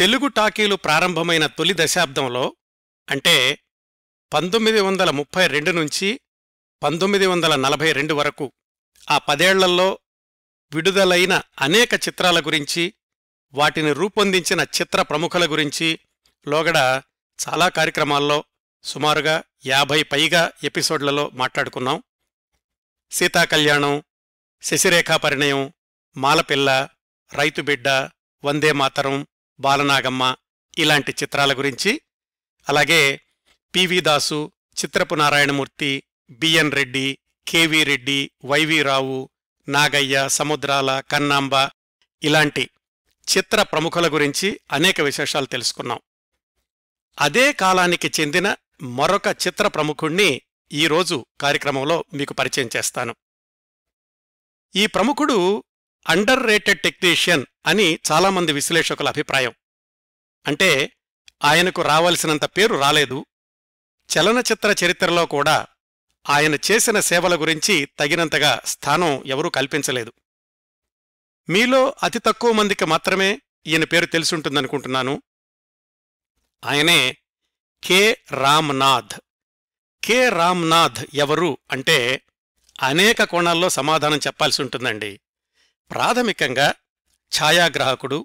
తెలుగు టాకీలు ప్రారంభమైన తొలి దశాబ్దంలో అంటే పంతొమ్మిది వందల ముప్పై రెండు నుంచి పంతొమ్మిది వందల నలభై రెండు వరకు ఆ పదేళ్లలో విడుదలైన అనేక చిత్రాల గురించి వాటిని రూపొందించిన చిత్ర ప్రముఖుల గురించి లోగడ చాలా కార్యక్రమాల్లో సుమారుగా యాభై పైగా ఎపిసోడ్లలో మాట్లాడుకున్నాం సీతాకళ్యాణం శశిరేఖా పరిణయం మాలపిల్ల రైతుబిడ్డ వందే మాతరం బాలనాగమ్మ ఇలాంటి చిత్రాల గురించి అలాగే P V Dasu Chitrapu Narayanamurthy B N Reddy K V Reddy Y V Rao Nagaiah Samudrala Kannamba ఇలాంటి చిత్ర ప్రముఖుల గురించి అనేక విశేషాలు తెలుసుకున్నాం అదే కాలానికి చెందిన మరొక చిత్ర ప్రముఖుణ్ణి ఈరోజు కార్యక్రమంలో మీకు పరిచయం చేస్తాను ఈ ప్రముఖుడు అండర్ రేటెడ్ టెక్నీషియన్ అని చాలామంది విశ్లేషకుల అభిప్రాయం అంటే ఆయనకు రావలసినంత పేరు రాలేదు చలనచిత్ర చరిత్రలో కూడా ఆయన చేసిన సేవల గురించి తగినంతగా స్థానం ఎవరూ కల్పించలేదు మీలో అతి తక్కువ మందికి మాత్రమే ఈయన పేరు తెలుసుంటుందనుకుంటున్నాను ఆయనే కె రామ్నాథ్ కె రామ్నాథ్ ఎవరు అంటే అనేక కోణాల్లో సమాధానం చెప్పాల్సి ఉంటుందండి ప్రాథమికంగా ఛాయాగ్రాహకుడు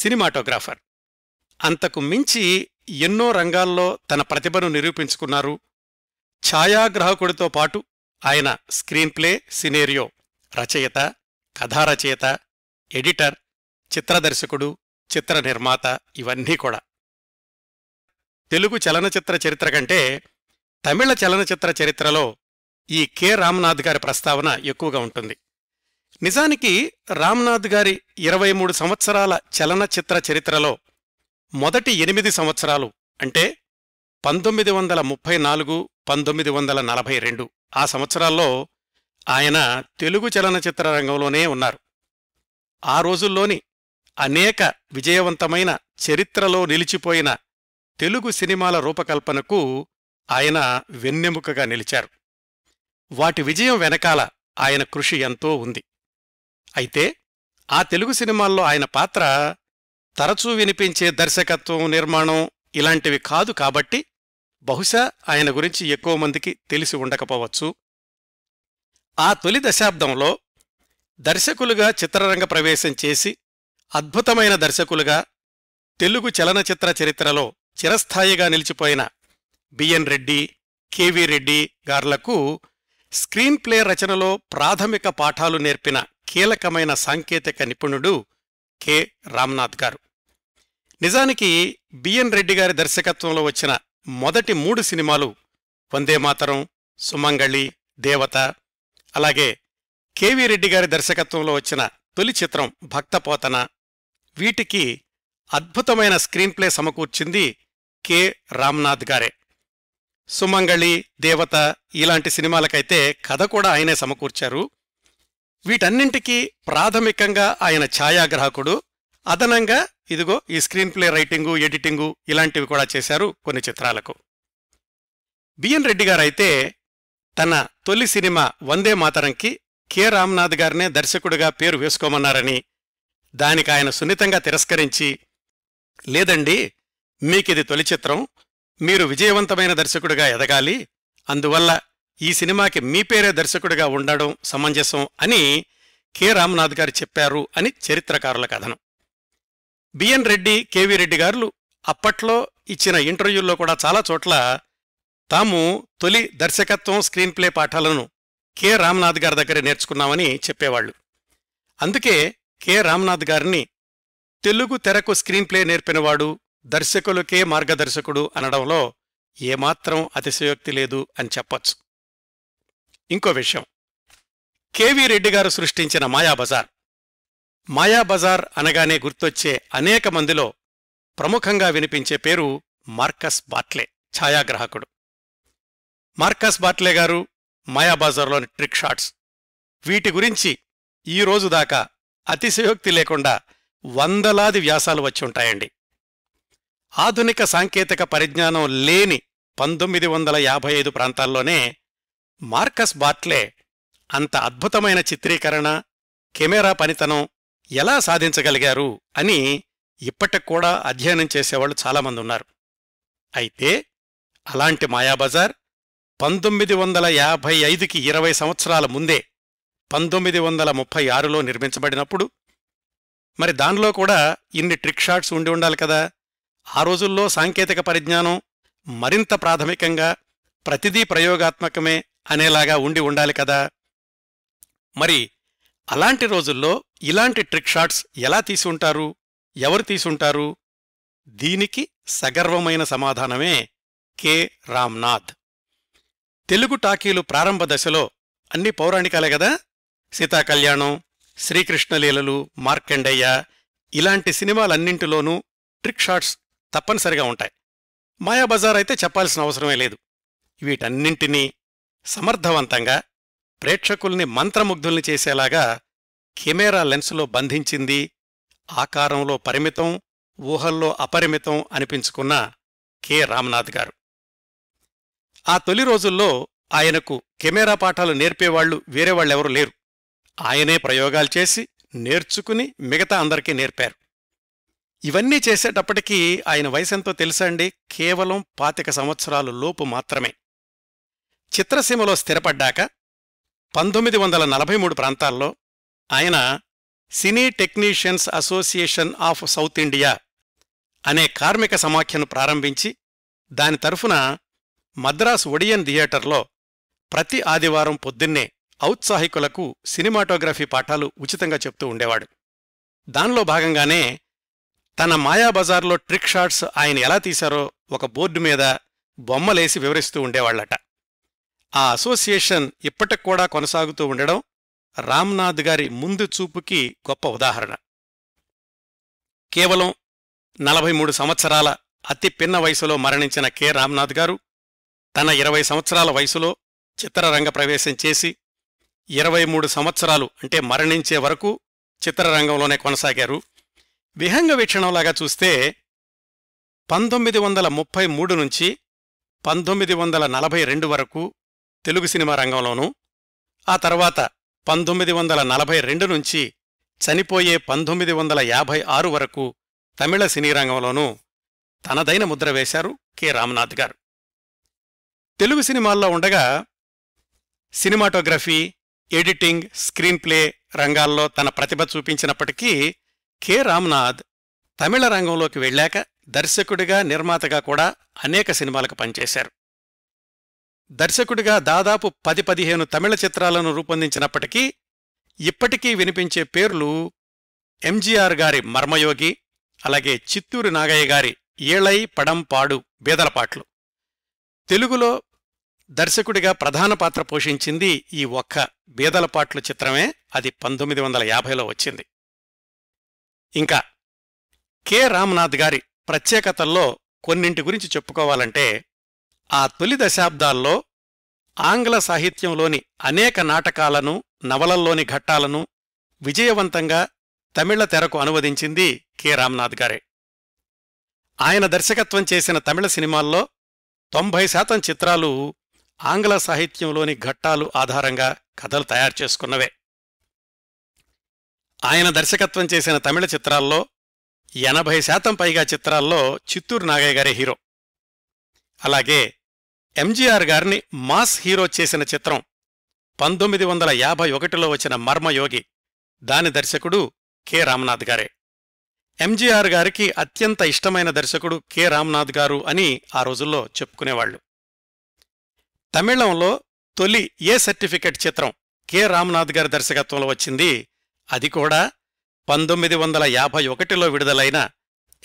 సినిమాటోగ్రాఫర్ అంతకు మించి ఎన్నో రంగాల్లో తన ప్రతిభను నిరూపించుకున్నారు ఛాయాగ్రాహకుడితో పాటు ఆయన స్క్రీన్ప్లే సినేరియో రచయిత కథారచయిత ఎడిటర్ చిత్రదర్శకుడు చిత్ర నిర్మాత ఇవన్నీ కూడా తెలుగు చలనచిత్ర చరిత్ర కంటే తమిళ చలనచిత్ర చరిత్రలో ఈ కె రామనాథ్ గారి ప్రస్తావన ఎక్కువగా ఉంటుంది నిజానికి రామ్నాథ్ గారి ఇరవై మూడు సంవత్సరాల చలనచిత్ర చరిత్రలో మొదటి ఎనిమిది సంవత్సరాలు అంటే పంతొమ్మిది వందల ముప్పై నాలుగు పంతొమ్మిది వందల నలభై రెండు ఆ సంవత్సరాల్లో ఆయన తెలుగు చలనచిత్ర రంగంలోనే ఉన్నారు ఆ రోజుల్లోని అనేక విజయవంతమైన చరిత్రలో నిలిచిపోయిన తెలుగు సినిమాల రూపకల్పనకు ఆయన వెన్నెముకగా నిలిచారు వాటి విజయం వెనకాల ఆయన కృషి ఎంతో ఉంది అయితే ఆ తెలుగు సినిమాల్లో ఆయన పాత్ర తరచూ వినిపించే దర్శకత్వం నిర్మాణం ఇలాంటివి కాదు కాబట్టి బహుశా ఆయన గురించి ఎక్కువ మందికి తెలిసి ఉండకపోవచ్చు ఆ తొలి దశాబ్దంలో దర్శకులుగా చిత్రరంగ ప్రవేశం చేసి అద్భుతమైన దర్శకులుగా తెలుగు చలనచిత్ర చరిత్రలో చిరస్థాయిగా నిలిచిపోయిన బిఎన్ రెడ్డి కెవీ రెడ్డి గార్లకు స్క్రీన్ ప్లే రచనలో ప్రాథమిక పాఠాలు నేర్పిన కీలకమైన సాంకేతిక నిపుణుడు కె రామ్నాథ్ గారు నిజానికి బిఎన్ రెడ్డి గారి దర్శకత్వంలో వచ్చిన మొదటి మూడు సినిమాలు వందేమాతరం సుమంగళి దేవత అలాగే కెవి రెడ్డి గారి దర్శకత్వంలో వచ్చిన తొలి చిత్రం భక్తపోతన వీటికి అద్భుతమైన స్క్రీన్ప్లే సమకూర్చింది కె రామ్నాథ్ గారే సుమంగళి దేవత ఇలాంటి సినిమాలకైతే కథ కూడా ఆయనే సమకూర్చారు వీటన్నింటికీ ప్రాథమికంగా ఆయన ఛాయాగ్రాహకుడు అదనంగా ఇదిగో ఈ స్క్రీన్ ప్లే రైటింగు ఎడిటింగు ఇలాంటివి కూడా చేశారు కొన్ని చిత్రాలకు బిఎన్ రెడ్డి గారైతే తన తొలి సినిమా వందే మాతరంకి కె రామ్నాథ్ గారినే దర్శకుడిగా పేరు వేసుకోమన్నారని దానికి ఆయన సున్నితంగా తిరస్కరించి లేదండి మీకిది తొలి చిత్రం మీరు విజయవంతమైన దర్శకుడిగా ఎదగాలి అందువల్ల ఈ సినిమాకి మీ పేరే దర్శకుడిగా ఉండడం సమంజసం అని కె రామనాథ్ గారు చెప్పారు అని చరిత్రకారుల కథనం బిఎన్ రెడ్డి కెవి రెడ్డి గారు అప్పట్లో ఇచ్చిన ఇంటర్వ్యూల్లో కూడా చాలా చోట్ల తాము తొలి దర్శకత్వం స్క్రీన్ ప్లే పాఠాలను కె రామనాథ్ గారి దగ్గర నేర్చుకున్నామని చెప్పేవాళ్లు అందుకే కె రామనాథ్ గారిని తెలుగు తెరకు స్క్రీన్ ప్లే నేర్పినవాడు దర్శకులకే మార్గదర్శకుడు అనడంలో ఏమాత్రం అతిశయోక్తి లేదు అని చెప్పొచ్చు ఇంకో విషయం కేవీ రెడ్డి గారు సృష్టించిన మాయాబజార్ మాయాబజార్ అనగానే గుర్తొచ్చే అనేక మందిలో ప్రముఖంగా వినిపించే పేరు మార్కస్ బాట్లే ఛాయాగ్రాహకుడు మార్కస్ బాట్లే గారు మాయాబజార్లోని ట్రిక్ షాట్స్ వీటి గురించి ఈరోజు దాకా అతిశయోక్తి లేకుండా వందలాది వ్యాసాలు వచ్చి ఉంటాయండి ఆధునిక సాంకేతిక పరిజ్ఞానం లేని పంతొమ్మిది వందల యాభై ఐదు ప్రాంతాల్లోనే మార్కస్ బాట్లే అంత అద్భుతమైన చిత్రీకరణ కెమెరా పనితనం ఎలా సాధించగలిగారు అని ఇప్పటికూడా అధ్యయనం చేసేవాళ్లు చాలామంది ఉన్నారు అయితే అలాంటి మాయాబజార్ పంతొమ్మిది వందల యాభై ఐదుకి ఇరవై సంవత్సరాల ముందే పంతొమ్మిది వందల ముప్పై ఆరులో నిర్మించబడినప్పుడు మరి దానిలో కూడా ఇన్ని ట్రిక్ షాట్స్ ఉండి ఉండాలి కదా ఆ రోజుల్లో సాంకేతిక పరిజ్ఞానం మరింత ప్రాథమికంగా ప్రతిదీ ప్రయోగాత్మకమే అనేలాగా ఉండి ఉండాలి కదా మరి అలాంటి రోజుల్లో ఇలాంటి ట్రిక్ షాట్స్ ఎలా తీసుంటారు ఎవరు తీసుంటారు దీనికి సగర్వమైన సమాధానమే కె రామ్నాథ్ తెలుగు టాకీలు ప్రారంభ దశలో అన్ని పౌరాణికాలే కదా సీతాకళ్యాణం శ్రీకృష్ణలీలలు మార్కండయ్య ఇలాంటి సినిమాలన్నింటిలోనూ ట్రిక్ షాట్స్ తప్పనిసరిగా ఉంటాయి మాయాబజార్ అయితే చెప్పాల్సిన అవసరమే లేదు వీటన్నింటినీ సమర్థవంతంగా ప్రేక్షకుల్ని మంత్రముగ్ధుల్ని చేసేలాగా కెమెరా లెన్సులో బంధించింది ఆకారంలో పరిమితం ఊహల్లో అపరిమితం అనిపించుకున్న కె రామ్నాథ్ గారు ఆ తొలి రోజుల్లో ఆయనకు కెమెరా పాఠాలు నేర్పేవాళ్లు వేరేవాళ్ళెవరూ లేరు ఆయనే ప్రయోగాలు చేసి నేర్చుకుని మిగతా అందరికీ నేర్పారు ఇవన్నీ చేసేటప్పటికీ ఆయన వయసెంతో తెలుసా అండి కేవలం పాతిక సంవత్సరాలు లోపు మాత్రమే చిత్రసీమలో స్థిరపడ్డాక పంతొమ్మిది వందల నలభై మూడు ప్రాంతాల్లో ఆయన cine technicians association of South India అనే కార్మిక సమాఖ్యను ప్రారంభించి దాని తరఫున మద్రాస్ ఒడియన్ థియేటర్లో ప్రతి ఆదివారం పొద్దున్నే ఔత్సాహికులకు సినిమాటోగ్రఫీ పాఠాలు ఉచితంగా చెప్తూ ఉండేవాడు దానిలో భాగంగానే తన మాయాబజార్లో ట్రిక్ షాట్స్ ఆయన ఎలా తీశారో ఒక బోర్డు మీద బొమ్మలేసి వివరిస్తూ ఉండేవాళ్లట ఆ అసోసియేషన్ ఇప్పటికి కూడా కొనసాగుతూ ఉండడం రామ్నాథ్ గారి ముందు చూపుకి గొప్ప ఉదాహరణ కేవలం నలభై మూడు సంవత్సరాల అతి పిన్న వయసులో మరణించిన కె రామ్నాథ్ గారు తన ఇరవై సంవత్సరాల వయసులో చిత్రరంగ ప్రవేశం చేసి ఇరవై మూడు సంవత్సరాలు అంటే మరణించే వరకు చిత్రరంగంలోనే కొనసాగారు విహంగ వీక్షణంలాగా చూస్తే పంతొమ్మిది వందల ముప్పై మూడు నుంచి పంతొమ్మిది వందల నలభై రెండు వరకు తెలుగు సినిమా రంగంలోనూ ఆ తర్వాత పంతొమ్మిది వందల నలభై రెండు నుంచి చనిపోయే పంతొమ్మిది వందల యాభై ఆరు వరకు తమిళ సినీ రంగంలోనూ తనదైన ముద్ర వేశారు కె రామనాథ్ గారు తెలుగు సినిమాల్లో ఉండగా సినిమాటోగ్రఫీ ఎడిటింగ్ స్క్రీన్ ప్లే రంగాల్లో తన ప్రతిభ చూపించినప్పటికీ కె రామ్నాథ్ తమిళ రంగంలోకి వెళ్ళాక దర్శకుడిగా నిర్మాతగా కూడా అనేక సినిమాలకు పనిచేశారు దర్శకుడిగా దాదాపు పది పదిహేను తమిళ చిత్రాలను రూపొందించినప్పటికీ ఇప్పటికీ వినిపించే పేర్లు ఎంజీఆర్ గారి మర్మయోగి అలాగే చిత్తూరు నాగయ్య గారి ఏళై పడంపాడు బీదలపాట్లు తెలుగులో దర్శకుడిగా ప్రధాన పాత్ర పోషించింది ఈ ఒక్క బీదలపాట్లు చిత్రమే అది పంతొమ్మిది వందల యాభైలో వచ్చింది ఇంకా కె రామ్నాథ్ గారి ప్రత్యేకతల్లో కొన్నింటి గురించి చెప్పుకోవాలంటే ఆ తొలి దశాబ్దాల్లో ఆంగ్ల సాహిత్యంలోని అనేక నాటకాలను నవలల్లోని ఘట్టాలను విజయవంతంగా తమిళ తెరకు అనువదించింది కె రామ్నాథ్ గారే ఆయన దర్శకత్వం చేసిన తమిళ సినిమాల్లో తొంభై శాతం చిత్రాలు ఆంగ్ల సాహిత్యంలోని ఘట్టాలు ఆధారంగా కథలు తయారు చేసుకున్నవే ఆయన దర్శకత్వం చేసిన తమిళ చిత్రాల్లో ఎనభై శాతం పైగా చిత్రాల్లో చిత్తూరు నాగయ్య గారే హీరో అలాగే ఎంజీఆర్ గారిని మాస్ హీరో చేసిన చిత్రం పంతొమ్మిది వందల యాభై ఒకటిలో వచ్చిన మర్మయోగి దాని దర్శకుడు కె రామ్నాథ్ గారే ఎంజీఆర్ గారికి అత్యంత ఇష్టమైన దర్శకుడు కె రామ్నాథ్ గారు అని ఆ రోజుల్లో చెప్పుకునేవాళ్లు తమిళంలో తొలి ఏ సర్టిఫికెట్ చిత్రం కె రామ్నాథ్ గారి దర్శకత్వంలో వచ్చింది అది కూడా పంతొమ్మిది వందల యాభై ఒకటిలో విడుదలైన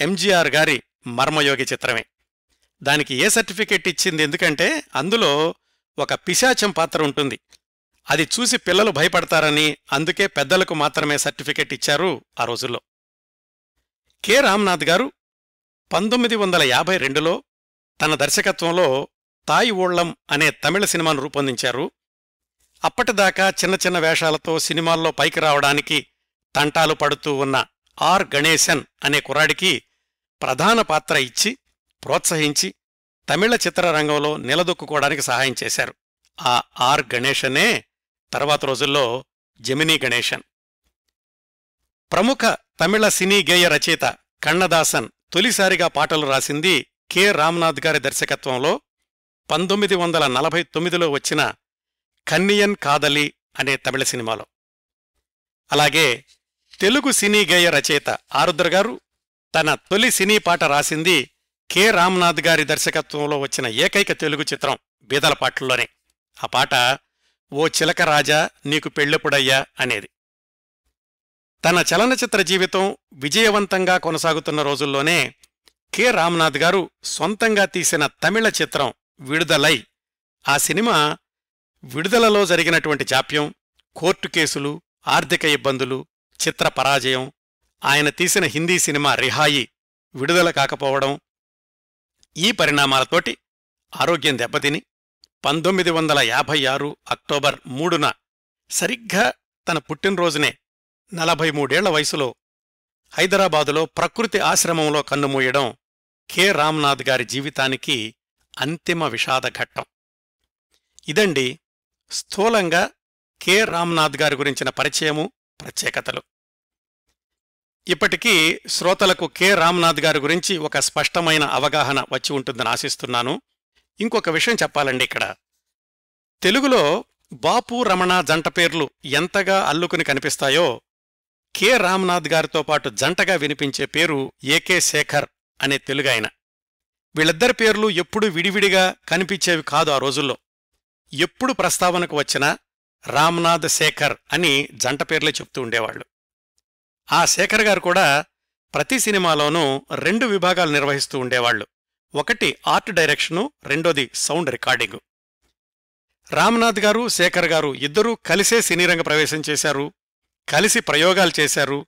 ఎంజీఆర్ గారి మర్మయోగి చిత్రమే దానికి ఏ సర్టిఫికెట్ ఇచ్చింది ఎందుకంటే అందులో ఒక పిశాచం పాత్ర ఉంటుంది అది చూసి పిల్లలు భయపడతారని అందుకే పెద్దలకు మాత్రమే సర్టిఫికెట్ ఇచ్చారు ఆ రోజుల్లో కె రామ్నాథ్ గారు పంతొమ్మిది వందల యాభై రెండులో తన దర్శకత్వంలో తాయి ఓళ్లం అనే తమిళ సినిమాను రూపొందించారు అప్పటిదాకా చిన్న చిన్న వేషాలతో సినిమాల్లో పైకి రావడానికి తంటాలు పడుతూ ఉన్న ఆర్ గణేశన్ అనే కుర్రాడికి ప్రధాన పాత్ర ఇచ్చి ప్రోత్సహించి తమిళ చిత్రరంగంలో నిలదొక్కుకోవడానికి సహాయం చేశారు ఆ ఆర్ గణేశనే తర్వాత రోజుల్లో జమినీ గణేశన్ ప్రముఖ తమిళ సినీ గేయ రచయిత కన్నదాసన్ తొలిసారిగా పాటలు రాసింది కె రామ్నాథ్ గారి దర్శకత్వంలో పంతొమ్మిది వందల నలభై తొమ్మిదిలో వచ్చిన కన్నియన్ కాదలి అనే తమిళ సినిమాలో అలాగే తెలుగు సినీ గేయ రచయిత ఆరుద్ర గారు తన తొలి సినీ పాట రాసింది కె రామ్నాథ్ గారి దర్శకత్వంలో వచ్చిన ఏకైక తెలుగు చిత్రం బీదల పాటల్లోనే ఆ పాట ఓ చిలక రాజా నీకు పెళ్ళెప్పుడయ్యా అనేది తన చలనచిత్ర జీవితం విజయవంతంగా కొనసాగుతున్న రోజుల్లోనే కె రామ్నాథ్ గారు సొంతంగా తీసిన తమిళ చిత్రం విడుదలై ఆ సినిమా విడుదలలో జరిగినటువంటి జాప్యం కోర్టు కేసులు ఆర్థిక ఇబ్బందులు చిత్ర పరాజయం ఆయన తీసిన హిందీ సినిమా రిహాయి విడుదల కాకపోవడం ఈ పరిణామాలతోటి ఆరోగ్యం దెబ్బతిని పంతొమ్మిది వందల యాభై ఆరు అక్టోబర్ మూడున సరిగ్గా తన పుట్టినరోజునే నలభై మూడేళ్ల వయసులో హైదరాబాదులో ప్రకృతి ఆశ్రమంలో కన్నుమూయడం కె రామ్నాథ్ గారి జీవితానికి అంతిమ విషాదఘట్టం ఇదండి స్థూలంగా కె రామ్నాథ్ గారి గురించిన పరిచయము ప్రత్యేకతలు ఇప్పటికీ శ్రోతలకు కె రామ్నాథ్ గారి గురించి ఒక స్పష్టమైన అవగాహన వచ్చి ఉంటుందని ఆశిస్తున్నాను ఇంకొక విషయం చెప్పాలండి ఇక్కడ తెలుగులో బాపు రమణ జంట పేర్లు ఎంతగా అల్లుకుని కనిపిస్తాయో కె రామ్నాథ్ గారితో పాటు జంటగా వినిపించే పేరు ఏకే శేఖర్ అనే తెలుగాయన వీళ్ళిద్దరి పేర్లు ఎప్పుడూ విడివిడిగా కనిపించేవి కాదు ఆ రోజుల్లో ఎప్పుడు ప్రస్తావనకు వచ్చినా రామ్నాథ్ శేఖర్ అని జంట పేర్లే చెప్తూ ఉండేవాళ్లు ఆ శేఖర్ గారు కూడా ప్రతి సినిమాలోనూ రెండు విభాగాలు నిర్వహిస్తూ ఉండేవాళ్లు ఒకటి ఆర్ట్ డైరెక్షను రెండోది సౌండ్ రికార్డింగు రామ్నాథ్ గారు శేఖర్ గారు ఇద్దరూ కలిసే సినీరంగ ప్రవేశం చేశారు కలిసి ప్రయోగాలు చేశారు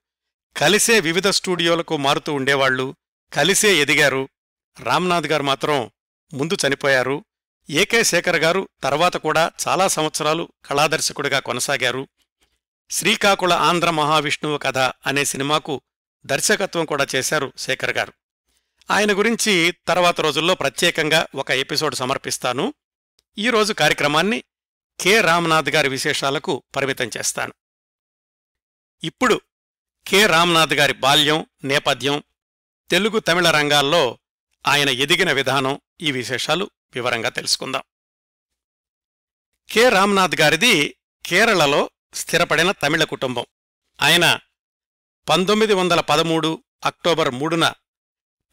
కలిసే వివిధ స్టూడియోలకు మారుతూ ఉండేవాళ్లు కలిసే ఎదిగారు రామ్నాథ్ గారు మాత్రం ముందు చనిపోయారు ఏకే శేఖర్ గారు తర్వాత కూడా చాలా సంవత్సరాలు కళాదర్శకుడిగా కొనసాగారు శ్రీకాకుళ ఆంధ్ర మహావిష్ణువు కథ అనే సినిమాకు దర్శకత్వం కూడా చేశారు శేఖర్ గారు ఆయన గురించి తర్వాత రోజుల్లో ప్రత్యేకంగా ఒక ఎపిసోడ్ సమర్పిస్తాను ఈరోజు కార్యక్రమాన్ని కె రామ్నాథ్ గారి విశేషాలకు పరిమితం చేస్తాను ఇప్పుడు కె రామ్నాథ్ గారి బాల్యం నేపథ్యం తెలుగు తమిళ రంగాల్లో ఆయన ఎదిగిన విధానం ఈ విశేషాలు వివరంగా తెలుసుకుందాం కె రామ్నాథ్ గారిది కేరళలో స్థిరపడిన తమిళ కుటుంబం ఆయన పంతొమ్మిది వందల పదమూడు అక్టోబర్ మూడున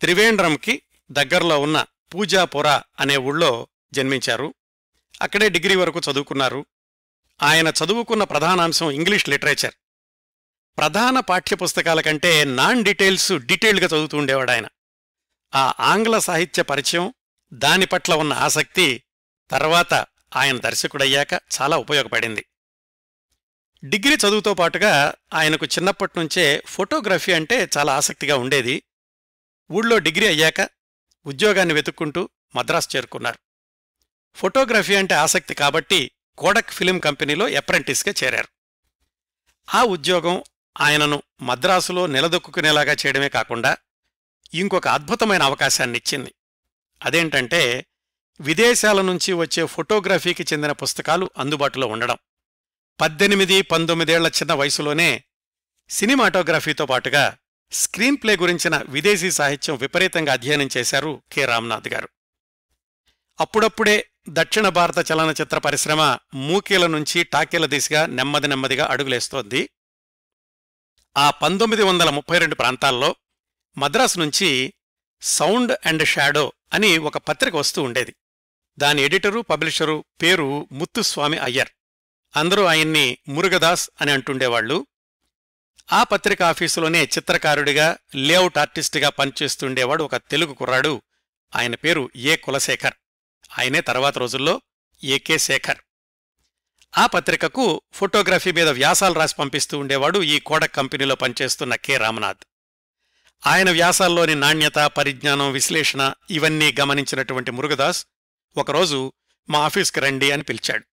త్రివేంద్రంకి దగ్గరలో ఉన్న పూజాపుర అనే ఊళ్ళో జన్మించారు అక్కడే డిగ్రీ వరకు చదువుకున్నారు ఆయన చదువుకున్న ప్రధానాంశం ఇంగ్లీష్ లిటరేచర్ ప్రధాన పాఠ్యపుస్తకాల కంటే నాన్ డీటెయిల్స్ డీటెయిల్డ్గా చదువుతూ ఉండేవాడు ఆయన ఆ ఆంగ్ల సాహిత్య పరిచయం దాని పట్ల ఉన్న ఆసక్తి తర్వాత ఆయన దర్శకుడయ్యాక చాలా ఉపయోగపడింది డిగ్రీ చదువుతో పాటుగా ఆయనకు చిన్నప్పటినుంచే ఫోటోగ్రఫీ అంటే చాలా ఆసక్తిగా ఉండేది ఊళ్ళో డిగ్రీ అయ్యాక ఉద్యోగాన్ని వెతుక్కుంటూ మద్రాసు చేరుకున్నారు ఫోటోగ్రఫీ అంటే ఆసక్తి కాబట్టి కోడక్ ఫిలిం కంపెనీలో అప్రెంటిస్గా చేరారు ఆ ఉద్యోగం ఆయనను మద్రాసులో నిలదొక్కునేలాగా చేయడమే కాకుండా ఇంకొక అద్భుతమైన అవకాశాన్నిచ్చింది అదేంటంటే విదేశాల నుంచి వచ్చే ఫోటోగ్రఫీకి చెందిన పుస్తకాలు అందుబాటులో ఉండడం పద్దెనిమిది పంతొమ్మిదేళ్ల చిన్న వయసులోనే సినిమాటోగ్రఫీతో పాటుగా స్క్రీన్ప్లే గురించిన విదేశీ సాహిత్యం విపరీతంగా అధ్యయనం చేశారు కె రామ్నాథ్ గారు అప్పుడప్పుడే దక్షిణ భారత చలనచిత్ర పరిశ్రమ మూకీల నుంచి టాకీల దిశగా నెమ్మది నెమ్మదిగా అడుగులేస్తోంది ఆ పంతొమ్మిది వందల ముప్పై రెండు ప్రాంతాల్లో మద్రాసు నుంచి సౌండ్ అండ్ షాడో అని ఒక పత్రిక వస్తూ ఉండేది దాని ఎడిటరు పబ్లిషరు పేరు ముత్తుస్వామి అయ్యర్ అందరూ ఆయన్ని మురుగదాస్ అని అంటుండేవాళ్లు ఆ పత్రిక ఆఫీసులోనే చిత్రకారుడిగా లేఅవుట్ ఆర్టిస్టుగా పనిచేస్తుండేవాడు ఒక తెలుగు కుర్రాడు ఆయన పేరు ఏ కులశేఖర్ ఆయనే తర్వాత రోజుల్లో ఏకే శేఖర్ ఆ పత్రికకు ఫోటోగ్రఫీ మీద వ్యాసాలు రాసి పంపిస్తూ ఉండేవాడు ఈ కోడక్ కంపెనీలో పనిచేస్తున్న కె రామనాథ్ ఆయన వ్యాసాల్లోని నాణ్యత పరిజ్ఞానం విశ్లేషణ ఇవన్నీ గమనించినటువంటి మురుగదాస్ ఒకరోజు మా ఆఫీస్కి రండి అని పిలిచాడు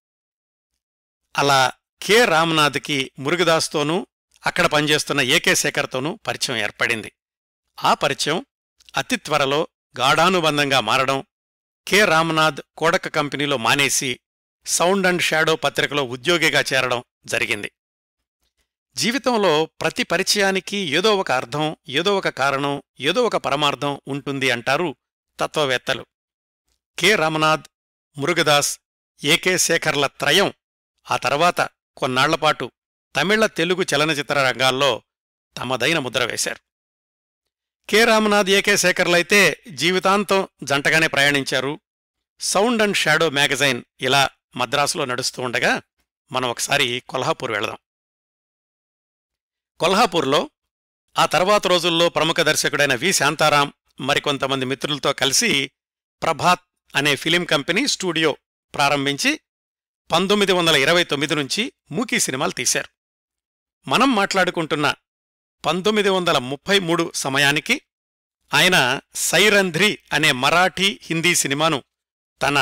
అలా కె రామ్నాథ్కి మురుగదాస్తోనూ అక్కడ పనిచేస్తున్న ఏకే శేఖర్తోనూ పరిచయం ఏర్పడింది ఆ పరిచయం అతి త్వరలో గాఢానుబంధంగా మారడం కె రామ్నాథ్ కోడక కంపెనీలో మానేసి సౌండ్ అండ్ షాడో పత్రికలో ఉద్యోగిగా చేరడం జరిగింది జీవితంలో ప్రతి పరిచయానికి ఏదో ఒక అర్థం ఏదో ఒక కారణం ఏదో ఒక పరమార్థం ఉంటుంది అంటారు తత్వవేత్తలు కె రామనాథ్ మురుగదాస్ ఏకే శేఖర్ల త్రయం ఆ తర్వాత కొన్నాళ్లపాటు తమిళ తెలుగు చలనచిత్ర రంగాల్లో తమదైన ముద్ర వేశారు కె రామనాథ్ ఏకే శేఖర్లైతే జీవితాంతం జంటగానే ప్రయాణించారు సౌండ్ అండ్ షాడో మ్యాగజైన్ ఇలా మద్రాసులో నడుస్తూ ఉండగా మనం ఒకసారి కొల్హాపూర్ వెళదాం కొల్హాపూర్లో ఆ తర్వాత రోజుల్లో ప్రముఖ దర్శకుడైన వి శాంతారాం మరికొంతమంది మిత్రులతో కలిసి ప్రభాత్ అనే ఫిలిం కంపెనీ స్టూడియో ప్రారంభించి పంతొమ్మిది వందల ఇరవై తొమ్మిది నుంచి మూకీ సినిమాలు తీశారు మనం మాట్లాడుకుంటున్న పంతొమ్మిది వందల ముప్పై మూడు సమయానికి ఆయన సైరంధ్రి అనే మరాఠీ హిందీ సినిమాను తన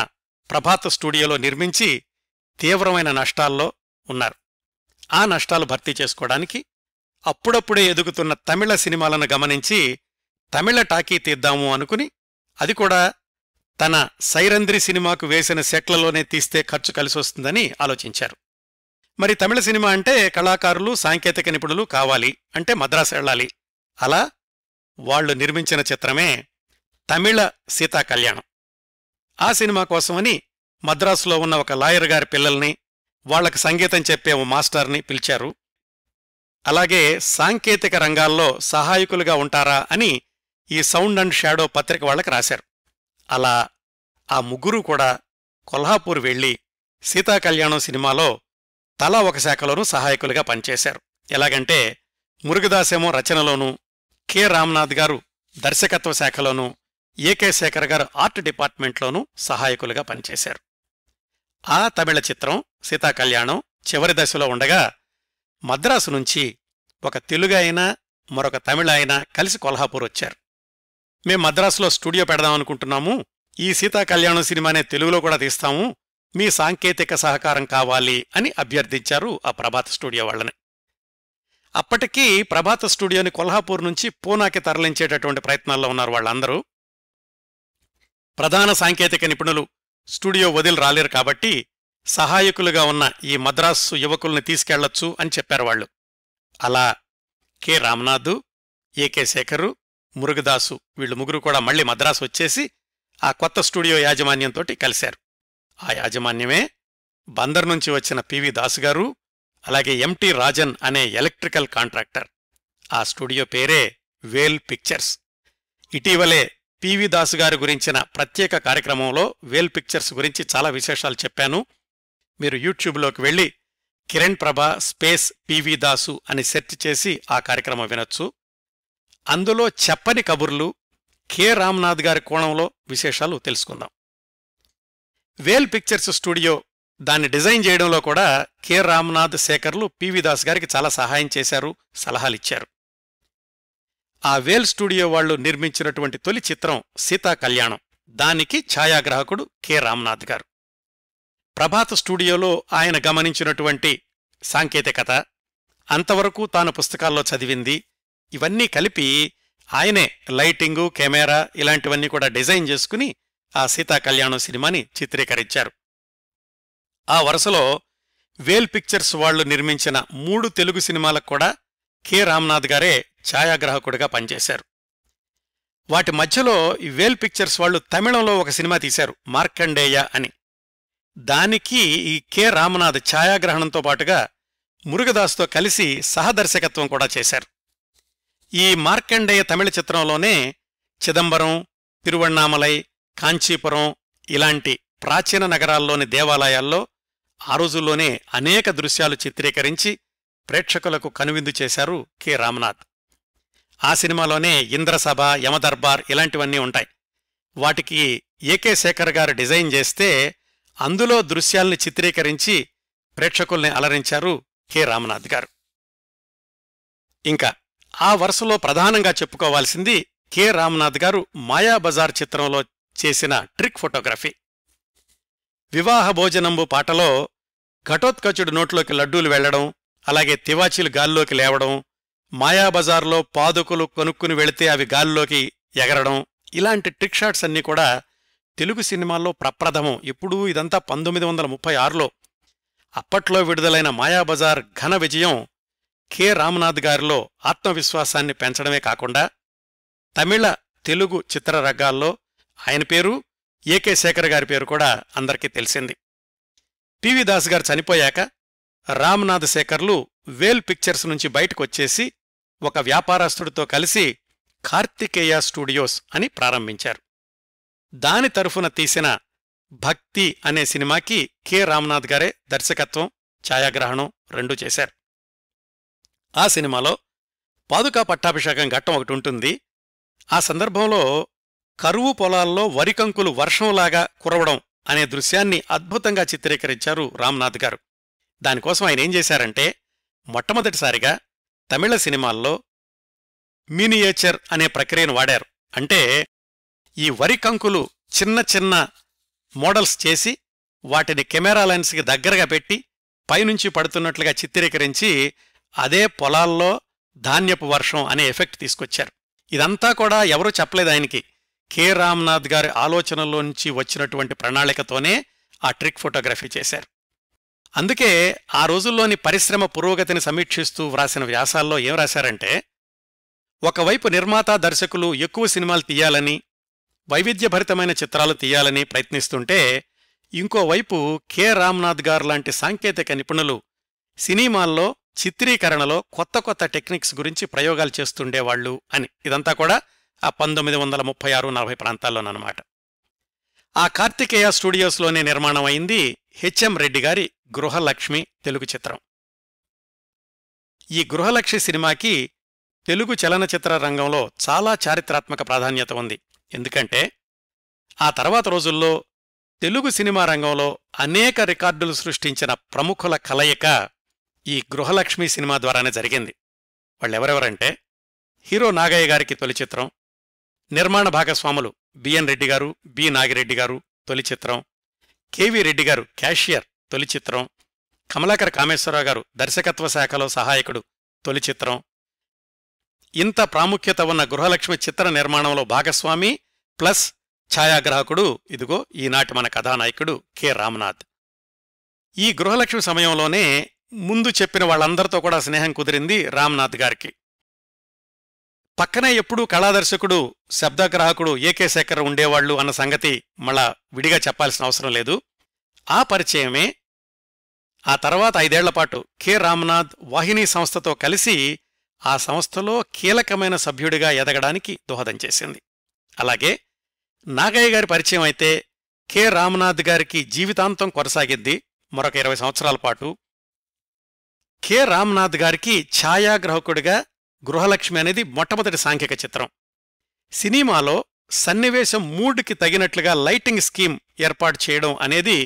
ప్రభాత్ స్టూడియోలో నిర్మించి తీవ్రమైన నష్టాల్లో ఉన్నారు ఆ నష్టాలు భర్తీ చేసుకోవడానికి అప్పుడప్పుడే ఎదుగుతున్న తమిళ సినిమాలను గమనించి తమిళ టాకీ తీద్దాము అనుకుని అది కూడా తన సైరంద్రి సినిమాకు వేసిన సెట్లలోనే తీస్తే ఖర్చు కలిసొస్తుందని ఆలోచించారు మరి తమిళ సినిమా అంటే కళాకారులు సాంకేతిక నిపుణులు కావాలి అంటే మద్రాసు వెళ్ళాలి అలా వాళ్లు నిర్మించిన చిత్రమే తమిళ సీతాకళ్యాణం ఆ సినిమా కోసమని మద్రాసులో ఉన్న ఒక లాయర్ గారి పిల్లల్ని వాళ్లకు సంగీతం చెప్పే ఓ మాస్టర్ని పిలిచారు అలాగే సాంకేతిక రంగాల్లో సహాయకులుగా ఉంటారా అని ఈ సౌండ్ అండ్ షాడో పత్రిక వాళ్ళకి రాశారు అలా ఆ ముగ్గురు కూడా కొల్హాపూర్ వెళ్లి సీతాకళ్యాణం సినిమాలో తల ఒక శాఖలోనూ సహాయకులుగా పనిచేశారు ఎలాగంటే మురుగదాసేమో రచనలోనూ కె రామ్నాథ్ గారు దర్శకత్వ శాఖలోనూ ఏకే శేఖర్ గారు ఆర్ట్ డిపార్ట్మెంట్లోనూ సహాయకులుగా పనిచేశారు ఆ తమిళ చిత్రం సీతాకళ్యాణం చివరి దశలో ఉండగా మద్రాసు నుంచి ఒక తెలుగు అయినా మరొక తమిళ అయినా కలిసి కొల్హాపూర్ వచ్చారు మేం మద్రాసులో స్టూడియో పెడదాం అనుకుంటున్నాము ఈ సీతా కళ్యాణం సినిమానే తెలుగులో కూడా తీస్తాము మీ సాంకేతిక సహకారం కావాలి అని అభ్యర్థించారు ఆ ప్రభాత స్టూడియో వాళ్ళని అప్పటికీ ప్రభాత స్టూడియోని కొల్హాపూర్ నుంచి పూనాకి తరలించేటటువంటి ప్రయత్నాల్లో ఉన్నారు వాళ్ళందరూ ప్రధాన సాంకేతిక నిపుణులు స్టూడియో వదిలి రాలేరు కాబట్టి సహాయకులుగా ఉన్న ఈ మద్రాసు యువకుల్ని తీసుకెళ్లొచ్చు అని చెప్పారు వాళ్ళు అలా కె రామనాథు ఏకే శేఖరు మురుగదాసు వీళ్ళు ముగ్గురు కూడా మళ్ళీ మద్రాసు వచ్చేసి ఆ కొత్త స్టూడియో యాజమాన్యంతోటి కలిశారు ఆ యాజమాన్యమే బందర్ నుంచి వచ్చిన పివి దాసు గారు అలాగే ఎంటి రాజన్ అనే ఎలక్ట్రికల్ కాంట్రాక్టర్ ఆ స్టూడియో పేరే వేల్ పిక్చర్స్ ఇటీవలే పివి దాసు గారి గురించిన ప్రత్యేక కార్యక్రమంలో వేల్ పిక్చర్స్ గురించి చాలా విశేషాలు చెప్పాను మీరు యూట్యూబ్లోకి వెళ్ళి కిరణ్ ప్రభ స్పేస్ పివి దాసు అని సెర్చ్ చేసి ఆ కార్యక్రమం వినొచ్చు అందులో చెప్పని కబుర్లు కె రామ్నాథ్ గారి కోణంలో విశేషాలు తెలుసుకుందాం వేల్ పిక్చర్స్ స్టూడియో దాన్ని డిజైన్ చేయడంలో కూడా కె రామ్నాథ్ శేఖర్లు పివి దాస్ గారికి చాలా సహాయం చేశారు సలహాలిచ్చారు ఆ వేల్ స్టూడియో వాళ్లు నిర్మించినటువంటి తొలి చిత్రం సీతా కళ్యాణం దానికి ఛాయాగ్రాహకుడు కె రామ్నాథ్ గారు ప్రభాత స్టూడియోలో ఆయన గమనించినటువంటి సాంకేతికత అంతవరకు తాను పుస్తకాల్లో చదివింది ఇవన్నీ కలిపి ఆయనే లైటింగు కెమెరా ఇలాంటివన్నీ కూడా డిజైన్ చేసుకుని ఆ సీతాకళ్యాణం సినిమాని చిత్రీకరించారు ఆ వరుసలో వేల్ పిక్చర్స్ వాళ్లు నిర్మించిన మూడు తెలుగు సినిమాలకు కూడా కె రామ్నాథ్ గారే ఛాయాగ్రాహకుడిగా పనిచేశారు వాటి మధ్యలో ఈ వేల్ పిక్చర్స్ వాళ్లు తమిళంలో ఒక సినిమా తీశారు మార్కండేయ అని దానికి ఈ కె రామనాథ్ ఛాయాగ్రహణంతో పాటుగా మురుగదాస్తో కలిసి సహదర్శకత్వం కూడా చేశారు ఈ మార్కండేయ తమిళ చిత్రంలోనే చిదంబరం తిరువణ్ణామలై కాంచీపురం ఇలాంటి ప్రాచీన నగరాల్లోని దేవాలయాల్లో ఆ రోజుల్లోనే అనేక దృశ్యాలు చిత్రీకరించి ప్రేక్షకులకు కనువిందు చేశారు కె రామనాథ్ ఆ సినిమాలోనే ఇంద్రసభ యమదర్బార్ ఇలాంటివన్నీ ఉంటాయి వాటికి ఏకే శేఖర్ గారు డిజైన్ చేస్తే అందులో దృశ్యాల్ని చిత్రీకరించి ప్రేక్షకుల్ని అలరించారు కె రామనాథ్ గారు ఇంకా ఆ వరుసలో ప్రధానంగా చెప్పుకోవాల్సింది కె రామనాథ్ గారు మాయాబజార్ చిత్రంలో చేసిన ట్రిక్ ఫోటోగ్రఫీ వివాహ భోజనంబు పాటలో ఘటోత్కచుడు నోట్లోకి లడ్డూలు వెళ్లడం అలాగే తివాచీలు గాల్లోకి లేవడం మాయాబజార్లో పాదుకులు కొనుక్కుని వెళితే అవి గాల్లోకి ఎగరడం ఇలాంటి ట్రిక్ షాట్స్ అన్నీ కూడా తెలుగు సినిమాల్లో ప్రప్రథమం ఎప్పుడూ ఇదంతా పంతొమ్మిది వందల ముప్పై ఆరులో అప్పట్లో విడుదలైన మాయాబజార్ ఘన విజయం కె రామ్నాథ్ గారిలో ఆత్మవిశ్వాసాన్ని పెంచడమే కాకుండా తమిళ తెలుగు చిత్రరగాల్లో ఆయన పేరు ఏకే శేఖర్ గారి పేరు కూడా అందరికీ తెలిసింది పివి దాస్ గారు చనిపోయాక రామ్నాథ్ శేఖర్లు వేల్ పిక్చర్స్ నుంచి బయటకొచ్చేసి ఒక వ్యాపారస్తుడితో కలిసి కార్తికేయ స్టూడియోస్ అని ప్రారంభించారు దాని తరఫున తీసిన భక్తి అనే సినిమాకి కె రామ్నాథ్ గారే దర్శకత్వం ఛాయాగ్రహణం రెండూ చేశారు ఆ సినిమాలో పాదుకా పట్టాభిషేకం ఘట్టం ఒకటి ఉంటుంది ఆ సందర్భంలో కరువు పొలాల్లో వరికంకులు వర్షంలాగా కురవడం అనే దృశ్యాన్ని అద్భుతంగా చిత్రీకరించారు రామ్నాథ్ గారు దానికోసం ఆయన ఏం చేశారంటే మొట్టమొదటిసారిగా తమిళ సినిమాల్లో మినియేచర్ అనే ప్రక్రియను వాడారు అంటే ఈ వరి కంకులు చిన్న చిన్న మోడల్స్ చేసి వాటిని కెమెరా లెన్స్కి దగ్గరగా పెట్టి పైనుంచి పడుతున్నట్లుగా చిత్రీకరించి అదే పొలాల్లో ధాన్యపు వర్షం అనే ఎఫెక్ట్ తీసుకొచ్చారు ఇదంతా కూడా ఎవరూ చెప్పలేదు ఆయనకి కె రామ్నాథ్ గారి ఆలోచనలోంచి వచ్చినటువంటి ప్రణాళికతోనే ఆ ట్రిక్ ఫోటోగ్రఫీ చేశారు అందుకే ఆ రోజుల్లోని పరిశ్రమ పురోగతిని సమీక్షిస్తూ వ్రాసిన వ్యాసాల్లో ఏం రాశారంటే ఒకవైపు నిర్మాత దర్శకులు ఎక్కువ సినిమాలు తీయాలని వైవిధ్యభరితమైన చిత్రాలు తీయాలని ప్రయత్నిస్తుంటే ఇంకోవైపు కె రామ్నాథ్ గారు లాంటి సాంకేతిక నిపుణులు సినిమాల్లో చిత్రీకరణలో కొత్త కొత్త టెక్నిక్స్ గురించి ప్రయోగాలు చేస్తుండేవాళ్లు అని ఇదంతా కూడా ఆ పంతొమ్మిది వందల ముప్పై ఆరు నలభై ప్రాంతాల్లోనమాట ఆ కార్తికేయ స్టూడియోస్లోనే నిర్మాణం అయింది హెచ్ఎం రెడ్డి గారి గృహలక్ష్మి తెలుగు చిత్రం ఈ గృహలక్ష్మి సినిమాకి తెలుగు చలనచిత్ర రంగంలో చాలా చారిత్రాత్మక ప్రాధాన్యత ఉంది ఎందుకంటే ఆ తర్వాత రోజుల్లో తెలుగు సినిమా రంగంలో అనేక రికార్డులు సృష్టించిన ప్రముఖుల కలయిక ఈ గృహలక్ష్మి సినిమా ద్వారానే జరిగింది వాళ్ళెవరెవరంటే హీరో నాగయ్య గారికి తొలి చిత్రం నిర్మాణ భాగస్వాములు బిఎన్ రెడ్డి గారు బి నాగిరెడ్డి గారు తొలి చిత్రం కెవి రెడ్డి గారు క్యాషియర్ తొలి చిత్రం కమలాకర్ కామేశ్వరరావు గారు దర్శకత్వ శాఖలో సహాయకుడు తొలి చిత్రం ఇంత ప్రాముఖ్యత ఉన్న గృహలక్ష్మి చిత్ర నిర్మాణంలో భాగస్వామి ప్లస్ ఛాయాగ్రాహకుడు ఇదిగో ఈనాటి మన కథానాయకుడు కె రామ్నాథ్ ఈ గృహలక్ష్మి సమయంలోనే ముందు చెప్పిన వాళ్ళందరితో కూడా స్నేహం కుదిరింది రామ్నాథ్ గారికి పక్కనే ఎప్పుడూ కళాదర్శకుడు శబ్దగ్రాహకుడు ఏకే శేఖర్ ఉండేవాళ్లు అన్న సంగతి మళ్ళా విడిగా చెప్పాల్సిన అవసరం లేదు ఆ పరిచయమే ఆ తర్వాత ఐదేళ్లపాటు కె రామ్నాథ్ వాహిని సంస్థతో కలిసి ఆ సంస్థలో కీలకమైన సభ్యుడిగా ఎదగడానికి దోహదం చేసింది అలాగే నాగయ్య గారి పరిచయం అయితే కె రామనాథ్ గారికి జీవితాంతం కొనసాగింది మరొక ఇరవై సంవత్సరాల పాటు కె రామనాథ్ గారికి ఛాయాగ్రాహకుడిగా గృహలక్ష్మి అనేది మొట్టమొదటి సాంఘిక చిత్రం సినిమాలో సన్నివేశం మూడ్కి తగినట్లుగా లైటింగ్ స్కీమ్ ఏర్పాటు చేయడం అనేది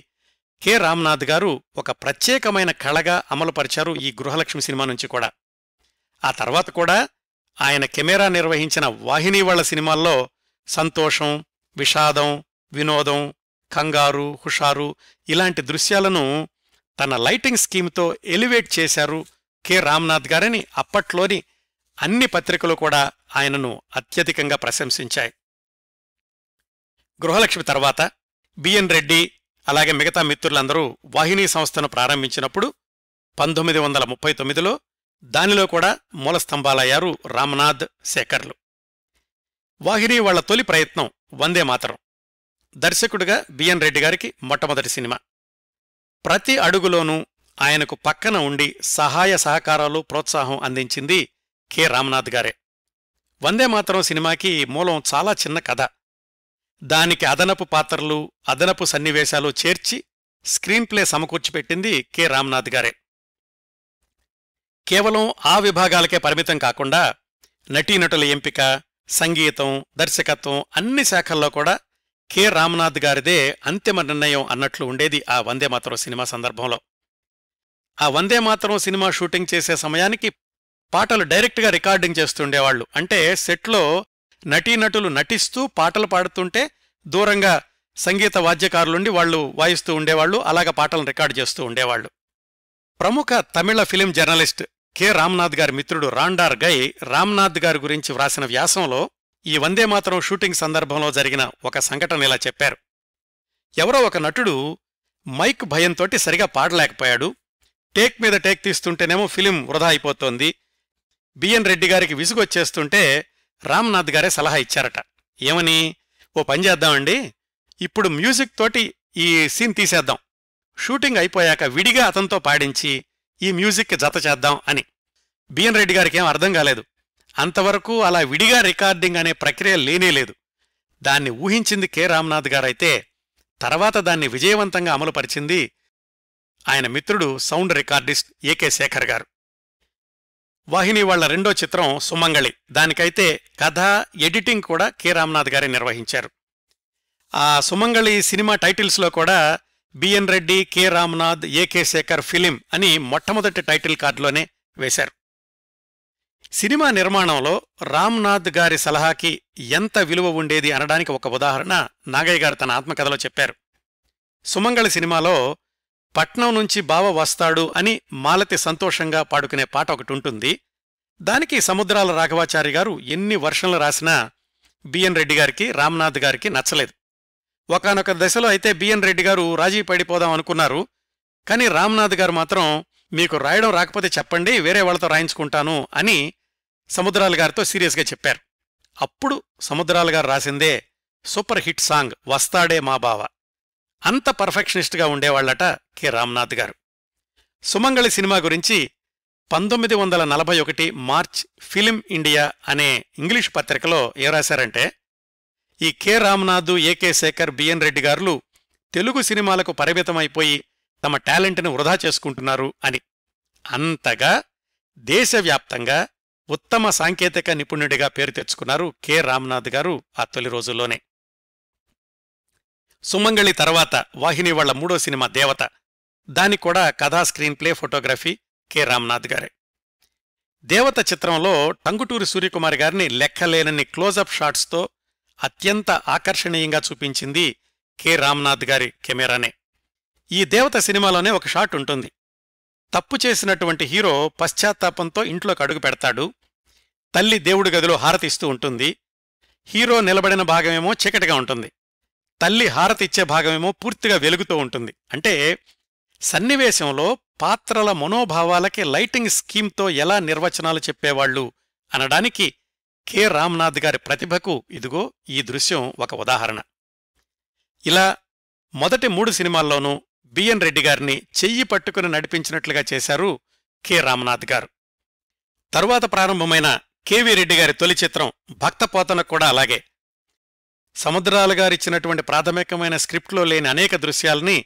కె రామ్నాథ్ గారు ఒక ప్రత్యేకమైన కళగా అమలుపరిచారు ఈ గృహలక్ష్మి సినిమా నుంచి కూడా ఆ తర్వాత కూడా ఆయన కెమెరా నిర్వహించిన వాహిని వాళ్ల సినిమాల్లో సంతోషం విషాదం వినోదం కంగారు హుషారు ఇలాంటి దృశ్యాలను తన లైటింగ్ స్కీమ్తో ఎలివేట్ చేశారు కె రామ్నాథ్ గారని అప్పట్లోని అన్ని పత్రికలు కూడా ఆయనను అత్యధికంగా ప్రశంసించాయి గృహలక్ష్మి తర్వాత బిఎన్ రెడ్డి అలాగే మిగతా మిత్రులందరూ వాహిని సంస్థను ప్రారంభించినప్పుడు పంతొమ్మిది వందల ముప్పై తొమ్మిదిలో దానిలో కూడా మూల స్తంభాలయ్యారు రామనాథ్ శేఖర్లు వాహిరి వాళ్ల తొలి ప్రయత్నం వందే మాతరం దర్శకుడిగా బిఎన్ రెడ్డి గారికి మొట్టమొదటి సినిమా ప్రతి అడుగులోనూ ఆయనకు పక్కన ఉండి సహాయ సహకారాలు ప్రోత్సాహం అందించింది కె రామనాథ్ గారే వందే మాతరం సినిమాకి మూలం చాలా చిన్న కథ దానికి అదనపు పాత్రలు అదనపు సన్నివేశాలు చేర్చి స్క్రీన్ప్లే సమకూర్చిపెట్టింది కె రామ్నాథ్ గారే కేవలం ఆ విభాగాలకే పరిమితం కాకుండా నటీనటుల ఎంపిక సంగీతం దర్శకత్వం అన్ని శాఖల్లో కూడా కె రామ్నాథ్ గారిదే అంతిమ నిర్ణయం అన్నట్లు ఉండేది ఆ వందేమాతరం సినిమా సందర్భంలో ఆ వందే మాతరం సినిమా షూటింగ్ చేసే సమయానికి పాటలు డైరెక్ట్గా రికార్డింగ్ చేస్తుండేవాళ్లు అంటే సెట్లో నటీనటులు నటిస్తూ పాటలు పాడుతుంటే దూరంగా సంగీత వాద్యకారులుండి వాళ్లు వాయిస్తూ ఉండేవాళ్లు అలాగ పాటలను రికార్డు చేస్తూ ఉండేవాళ్లు ప్రముఖ Tamil film journalist K Ramnath గారి మిత్రుడు రాండార్ గై రామ్నాథ్ గారి గురించి వ్రాసిన వ్యాసంలో ఈ వందే మాత్రం షూటింగ్ సందర్భంలో జరిగిన ఒక సంఘటన ఇలా చెప్పారు ఎవరో ఒక నటుడు మైక్ భయంతోటి సరిగా పాడలేకపోయాడు టేక్ మీద టేక్ తీస్తుంటేనేమో ఫిలిం వృధా అయిపోతోంది బిఎన్ రెడ్డి గారికి విసుగొచ్చేస్తుంటే రామ్నాథ్ గారే సలహా ఇచ్చారట ఏమని ఓ పని చేద్దామండి ఇప్పుడు మ్యూజిక్ తోటి ఈ సీన్ తీసేద్దాం షూటింగ్ అయిపోయాక విడిగా అతనితో పాడించి ఈ మ్యూజిక్ జత చేద్దాం అని బిఎన్ రెడ్డి గారికి ఏం అర్థం కాలేదు అంతవరకు అలా విడిగా రికార్డింగ్ అనే ప్రక్రియ లేనేలేదు దాన్ని ఊహించింది కె రామ్నాథ్ గారైతే తర్వాత దాన్ని విజయవంతంగా అమలుపరిచింది ఆయన మిత్రుడు సౌండ్ రికార్డిస్ట్ ఏకే శేఖర్ గారు వాహిని వాళ్ల రెండో చిత్రం సుమంగళి దానికైతే కథ ఎడిటింగ్ కూడా కె రామ్నాథ్ గారే నిర్వహించారు ఆ సుమంగళి సినిమా టైటిల్స్లో కూడా B N Reddy K Ramnath A K Shekhar film అని మొట్టమొదటి టైటిల్ కార్డులోనే వేశారు సినిమా నిర్మాణంలో రామ్నాథ్ గారి సలహాకి ఎంత విలువ ఉండేది అనడానికి ఒక ఉదాహరణ నాగయ్య గారు తన ఆత్మకథలో చెప్పారు సుమంగళ సినిమాలో పట్నం నుంచి బావ వస్తాడు అని మాలతి సంతోషంగా పాడుకునే పాట ఒకటి ఉంటుంది దానికి సముద్రాల రాఘవాచారి గారు ఎన్ని వర్షంలు రాసినా బిఎన్ రెడ్డి గారికి రామ్నాథ్ గారికి నచ్చలేదు ఒకనొక దశలో అయితే బిఎన్ రెడ్డి గారు రాజీ పడిపోదాం అనుకున్నారు కానీ రామ్నాథ్ గారు మాత్రం మీకు రాయడం రాకపోతే చెప్పండి వేరే వాళ్ళతో రాయించుకుంటాను అని సముద్రాల గారితో సీరియస్గా చెప్పారు అప్పుడు సముద్రాల గారు రాసిందే సూపర్ హిట్ సాంగ్ వస్తాడే మా బావ అంత పర్ఫెక్షనిస్ట్గా ఉండేవాళ్లట కె రామ్నాథ్ గారు సుమంగళి సినిమా గురించి పంతొమ్మిది వందల నలభై ఒకటి మార్చ్ ఫిలిం ఇండియా అనే ఇంగ్లీష్ పత్రికలో ఏ రాశారంటే ఈ K Ramnath A K Shekhar B N Reddy గారులు తెలుగు సినిమాలకు పరిమితమైపోయి తమ టాలెంట్ను వృధా చేసుకుంటున్నారు అని అంతగా దేశవ్యాప్తంగా ఉత్తమ సాంకేతిక నిపుణుడిగా పేరు తెచ్చుకున్నారు కె రామ్నాథ్ గారు ఆ తొలి రోజుల్లోనే సుమంగళి తర్వాత వాహిని వాళ్ల మూడో సినిమా దేవత దాని కూడా కథా screenplay photography K Ramnath గారే దేవత చిత్రంలో టంగుటూరి సూర్యకుమార్ గారిని లెక్కలేనన్ని క్లోజప్ షాట్స్తో అత్యంత ఆకర్షణీయంగా చూపించింది కె రామ్నాథ్ గారి కెమెరానే ఈ దేవత సినిమాలోనే ఒక షాట్ ఉంటుంది తప్పు చేసినటువంటి హీరో పశ్చాత్తాపంతో ఇంట్లోకి అడుగు పెడతాడు తల్లి దేవుడి గదిలో హారతిస్తూ ఉంటుంది హీరో నిలబడిన భాగమేమో చీకటిగా ఉంటుంది తల్లి హారతిచ్చే భాగమేమో పూర్తిగా వెలుగుతూ ఉంటుంది అంటే సన్నివేశంలో పాత్రల మనోభావాలకి లైటింగ్ స్కీమ్తో ఎలా నిర్వచనాలు చెప్పేవాళ్ళు అనడానికి కె రామ్నాథ్ గారి ప్రతిభకు ఇదిగో ఈ దృశ్యం ఒక ఉదాహరణ ఇలా మొదటి మూడు సినిమాల్లోనూ బిఎన్ రెడ్డి గారిని చెయ్యి పట్టుకుని నడిపించినట్లుగా చేశారు కె రామ్నాథ్ గారు తరువాత ప్రారంభమైన కెవి రెడ్డి గారి తొలి చిత్రం భక్తపోతన కూడా అలాగే సముద్రాలు గారిచ్చినటువంటి ప్రాథమికమైన స్క్రిప్ట్లో లేని అనేక దృశ్యాల్ని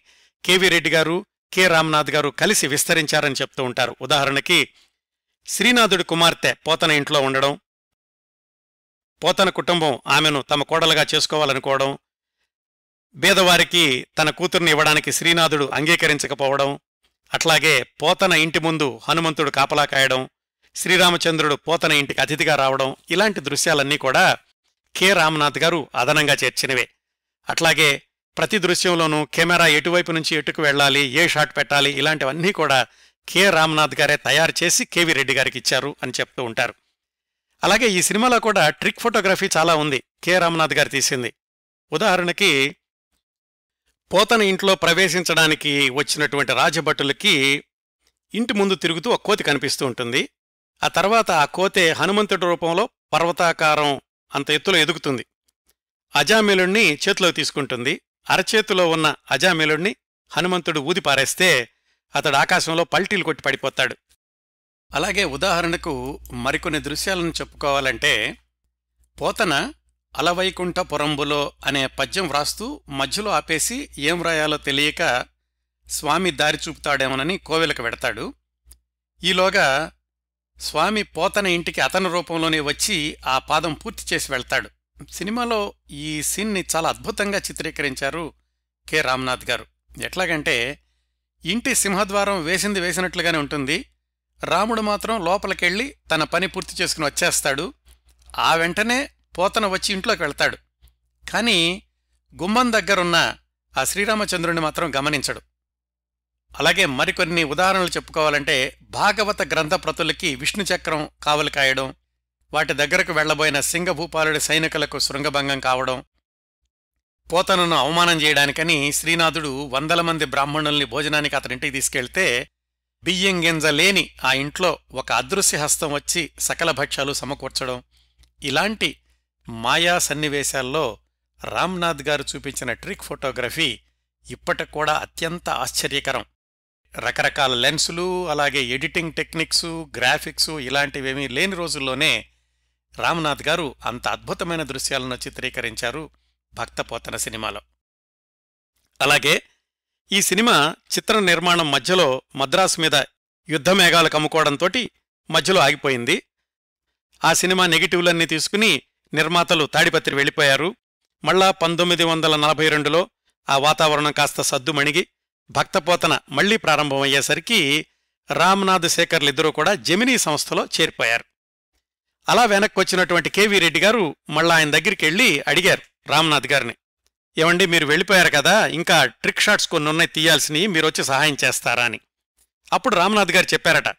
కెవి రెడ్డి గారు కె రామ్నాథ్ గారు కలిసి విస్తరించారని చెప్తూ ఉంటారు ఉదాహరణకి శ్రీనాథుడి కుమార్తె పోతన ఇంట్లో ఉండడం పోతన కుటుంబం ఆమెను తమ కోడలుగా చేసుకోవాలనుకోవడం బీదవారికి తన కూతుర్ని ఇవ్వడానికి శ్రీనాథుడు అంగీకరించకపోవడం అట్లాగే పోతన ఇంటి ముందు హనుమంతుడు కాపలా కాయడం శ్రీరామచంద్రుడు పోతన ఇంటికి అతిథిగా రావడం ఇలాంటి దృశ్యాలన్నీ కూడా కె రామనాథ్ గారు అదనంగా చేర్చినవే అట్లాగే ప్రతి దృశ్యంలోనూ కెమెరా ఎటువైపు నుంచి ఎటుకు వెళ్ళాలి ఏ షాట్ పెట్టాలి ఇలాంటివన్నీ కూడా కె రామనాథ్ గారే తయారు చేసి కేవి రెడ్డి గారికి ఇచ్చారు అని చెప్తూ ఉంటారు అలాగే ఈ సినిమాలో కూడా ట్రిక్ ఫోటోగ్రఫీ చాలా ఉంది కె రామనాథ్ గారు తీసింది ఉదాహరణకి పోతన ఇంట్లో ప్రవేశించడానికి వచ్చినటువంటి రాజభటులకి ఇంటి ముందు తిరుగుతూ ఒక కోతి కనిపిస్తూ ఉంటుంది ఆ తర్వాత ఆ కోతే హనుమంతుడి రూపంలో పర్వతాకారం అంత ఎత్తులో ఎదుగుతుంది అజామిలుణ్ణి చేతిలో తీసుకుంటుంది అరచేతిలో ఉన్న అజామిలుణ్ణి హనుమంతుడు ఊది పారేస్తే అతడు ఆకాశంలో పల్టీలు కొట్టి పడిపోతాడు అలాగే ఉదాహరణకు మరికొన్ని దృశ్యాలను చెప్పుకోవాలంటే పోతన అలవైకుంఠ పొరంబులో అనే పద్యం వ్రాస్తూ మధ్యలో ఆపేసి ఏం రాయాలో తెలియక స్వామి దారి చూపుతాడేమోనని కోవెలకు వెడతాడు ఈలోగా స్వామి పోతన ఇంటికి అతని రూపంలోనే వచ్చి ఆ పాదం పూర్తి చేసి వెళ్తాడు సినిమాలో ఈ సీన్ని చాలా అద్భుతంగా చిత్రీకరించారు కె రామ్నాథ్ గారు ఎట్లాగంటే ఇంటి సింహద్వారం వేసింది వేసినట్లుగానే ఉంటుంది రాముడు మాత్రం లోపలికెళ్ళి తన పని పూర్తి చేసుకుని వచ్చేస్తాడు ఆ వెంటనే పోతన వచ్చి ఇంట్లోకి వెళ్తాడు కానీ గుమ్మం దగ్గరున్న ఆ శ్రీరామచంద్రుణ్ణి మాత్రం గమనించడు అలాగే మరికొన్ని ఉదాహరణలు చెప్పుకోవాలంటే భాగవత గ్రంథ ప్రతులకి విష్ణు చక్రం కావలు కాయడం వాటి దగ్గరకు వెళ్లబోయిన సింగభూపాలుడి సైనికులకు శృంగభంగం కావడం పోతనను అవమానం చేయడానికని శ్రీనాథుడు వందల మంది బ్రాహ్మణుల్ని భోజనానికి అతనింటికి తీసుకెళ్తే బియ్యం గింజ లేని ఆ ఇంట్లో ఒక అదృశ్య హస్తం వచ్చి సకల భక్ష్యాలు సమకూర్చడం ఇలాంటి మాయా సన్నివేశాల్లో రామ్నాథ్ గారు చూపించిన ట్రిక్ ఫోటోగ్రఫీ ఇప్పటికి కూడా అత్యంత ఆశ్చర్యకరం రకరకాల లెన్సులు అలాగే ఎడిటింగ్ టెక్నిక్సు గ్రాఫిక్సు ఇలాంటివేమీ లేని రోజుల్లోనే రామ్నాథ్ గారు అంత అద్భుతమైన దృశ్యాలను చిత్రీకరించారు భక్తపోతన సినిమాలో అలాగే ఈ సినిమా చిత్ర నిర్మాణం మధ్యలో మద్రాసు మీద యుద్ధమేఘాలు కమ్ముకోవడంతోటి మధ్యలో ఆగిపోయింది ఆ సినిమా నెగిటివ్లన్నీ తీసుకుని నిర్మాతలు తాడిపత్రి వెళ్ళిపోయారు మళ్ళా పంతొమ్మిది వందల నలభై రెండులో ఆ వాతావరణం కాస్త సద్దుమణిగి భక్తపోతన మళ్లీ ప్రారంభమయ్యేసరికి రామ్నాథ్ శేఖర్లిద్దరూ కూడా జెమినీ సంస్థలో చేరిపోయారు అలా వెనక్కొచ్చినటువంటి కెవి రెడ్డి గారు మళ్ళా ఆయన దగ్గరికి వెళ్ళి అడిగారు రామ్నాథ్ గారిని ఏమండి మీరు వెళ్ళిపోయారు కదా ఇంకా ట్రిక్ షాట్స్ కొన్ని ఉన్నాయి తీయాల్సినవి మీరు వచ్చి సహాయం చేస్తారా అని అప్పుడు రామ్నాథ్ గారు చెప్పారట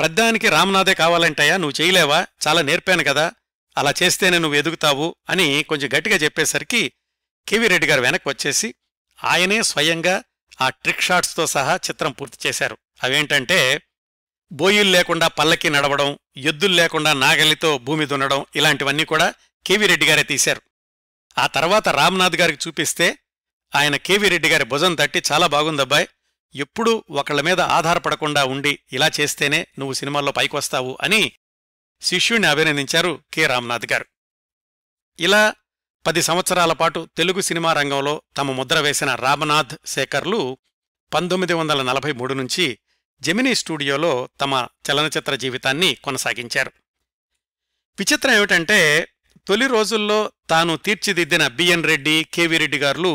ప్రద్దానికి రామ్నాథే కావాలంటయ్యా నువ్వు చేయలేవా చాలా నేర్పాను కదా అలా చేస్తేనే నువ్వు ఎదుగుతావు అని కొంచెం గట్టిగా చెప్పేసరికి కెవి రెడ్డి గారు వెనక్కి వచ్చేసి ఆయనే స్వయంగా ఆ ట్రిక్ షాట్స్తో సహా చిత్రం పూర్తి చేశారు అవేంటంటే బోయిల్ లేకుండా పల్లకి నడవడం ఎద్దులు లేకుండా నాగలితో భూమి దున్నడం ఇలాంటివన్నీ కూడా కేవీ రెడ్డి గారే తీశారు ఆ తర్వాత రామ్నాథ్ గారికి చూపిస్తే ఆయన కేవీ రెడ్డి గారి భుజం తట్టి చాలా బాగుందబ్బాయ్ ఎప్పుడూ ఒకళ్ళ మీద ఆధారపడకుండా ఉండి ఇలా చేస్తేనే నువ్వు సినిమాల్లో పైకొస్తావు అని శిష్యుణ్ణి అభినందించారు కె రామ్నాథ్ గారు ఇలా పది సంవత్సరాల పాటు తెలుగు సినిమా రంగంలో తమ ముద్ర వేసిన రామనాథ్ శేఖర్లు పంతొమ్మిది వందల నలభై మూడు నుంచి జెమినీ స్టూడియోలో తమ చలనచిత్ర జీవితాన్ని కొనసాగించారు విచిత్రం ఏమిటంటే తొలి రోజుల్లో తాను తీర్చిదిద్దిన బిఎన్ రెడ్డి కేవీ రెడ్డి గారులు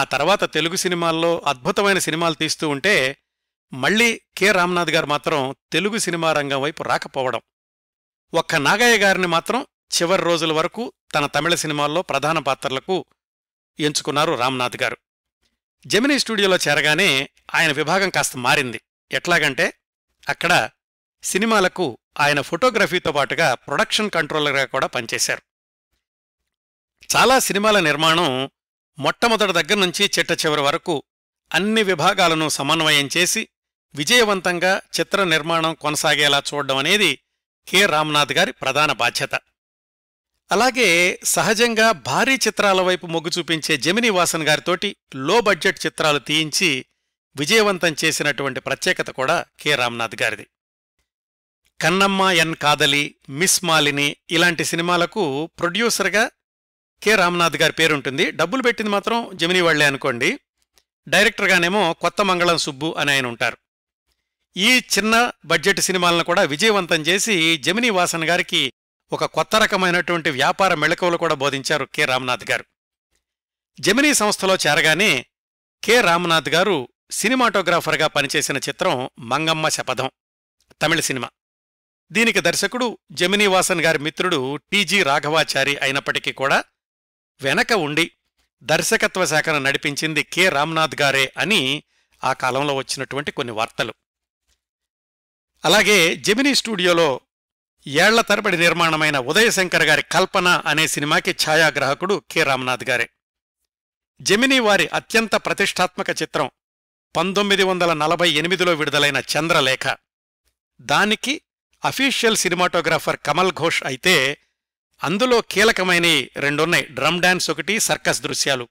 ఆ తర్వాత తెలుగు సినిమాల్లో అద్భుతమైన సినిమాలు తీస్తూ ఉంటే మళ్లీ కె రామ్నాథ్ గారు మాత్రం తెలుగు సినిమా రంగం వైపు రాకపోవడం ఒక్క నాగయ్య గారిని మాత్రం చివరి రోజుల వరకు తన తమిళ సినిమాల్లో ప్రధాన పాత్రలకు ఎంచుకున్నారు రామ్నాథ్ గారు జమినీ స్టూడియోలో చేరగానే ఆయన విభాగం కాస్త మారింది ఎట్లాగంటే అక్కడ సినిమాలకు ఆయన ఫోటోగ్రఫీతో పాటుగా ప్రొడక్షన్ కంట్రోలర్గా కూడా పనిచేశారు చాలా సినిమాల నిర్మాణం మొట్టమొదటి దగ్గర నుంచి చిట్ట చివరి వరకు అన్ని విభాగాలను సమన్వయం చేసి విజయవంతంగా చిత్ర నిర్మాణం కొనసాగేలా చూడడం అనేది కె రామ్నాథ్ గారి ప్రధాన బాధ్యత అలాగే సహజంగా భారీ చిత్రాల వైపు మొగ్గు చూపించే జమినీ వాసన్ గారితోటి లో బడ్జెట్ చిత్రాలు తీయించి విజయవంతం చేసినటువంటి ప్రత్యేకత కూడా కె రామ్నాథ్ గారిది కన్నమ్మ ఎన్ కాదలి మిస్ మాలిని ఇలాంటి సినిమాలకు ప్రొడ్యూసర్గా కె రామనాథ్ గారి పేరుంటుంది డబ్బులు పెట్టింది మాత్రం జమినీ వాళ్లే అనుకోండి డైరెక్టర్గానేమో కొత్త మంగళం సుబ్బు అని ఆయన ఉంటారు ఈ చిన్న బడ్జెట్ సినిమాలను కూడా విజయవంతం చేసి జమినీ వాసన్ గారికి ఒక కొత్త రకమైనటువంటి వ్యాపార మెళకువలు కూడా బోధించారు కె రామ్నాథ్ గారు జమినీ సంస్థలో చేరగానే కె రామ్నాథ్ గారు సినిమాటోగ్రాఫర్గా పనిచేసిన చిత్రం మంగమ్మ శపథం తమిళ సినిమా దీనికి దర్శకుడు జమినీ వాసన్ గారి మిత్రుడు టీజీ రాఘవాచారి అయినప్పటికీ కూడా వెనక ఉండి దర్శకత్వ శాఖను నడిపించింది కె రామ్నాథ్ గారే అని ఆ కాలంలో వచ్చినటువంటి కొన్ని వార్తలు అలాగే జెమినీ స్టూడియోలో ఏళ్ల తరబడి నిర్మాణమైన ఉదయశంకర్ గారి కల్పన అనే సినిమాకి ఛాయాగ్రాహకుడు కె రామ్నాథ్ గారే జెమినీ వారి అత్యంత ప్రతిష్టాత్మక చిత్రం పంతొమ్మిది వందల నలభై ఎనిమిదిలో విడుదలైన చంద్రలేఖ దానికి అఫీషియల్ సినిమాటోగ్రాఫర్ కమల్ ఘోష్ అయితే అందులో కీలకమైనవి రెండున్నాయి డ్రమ్ డాన్స్ ఒకటి సర్కస్ దృశ్యాలు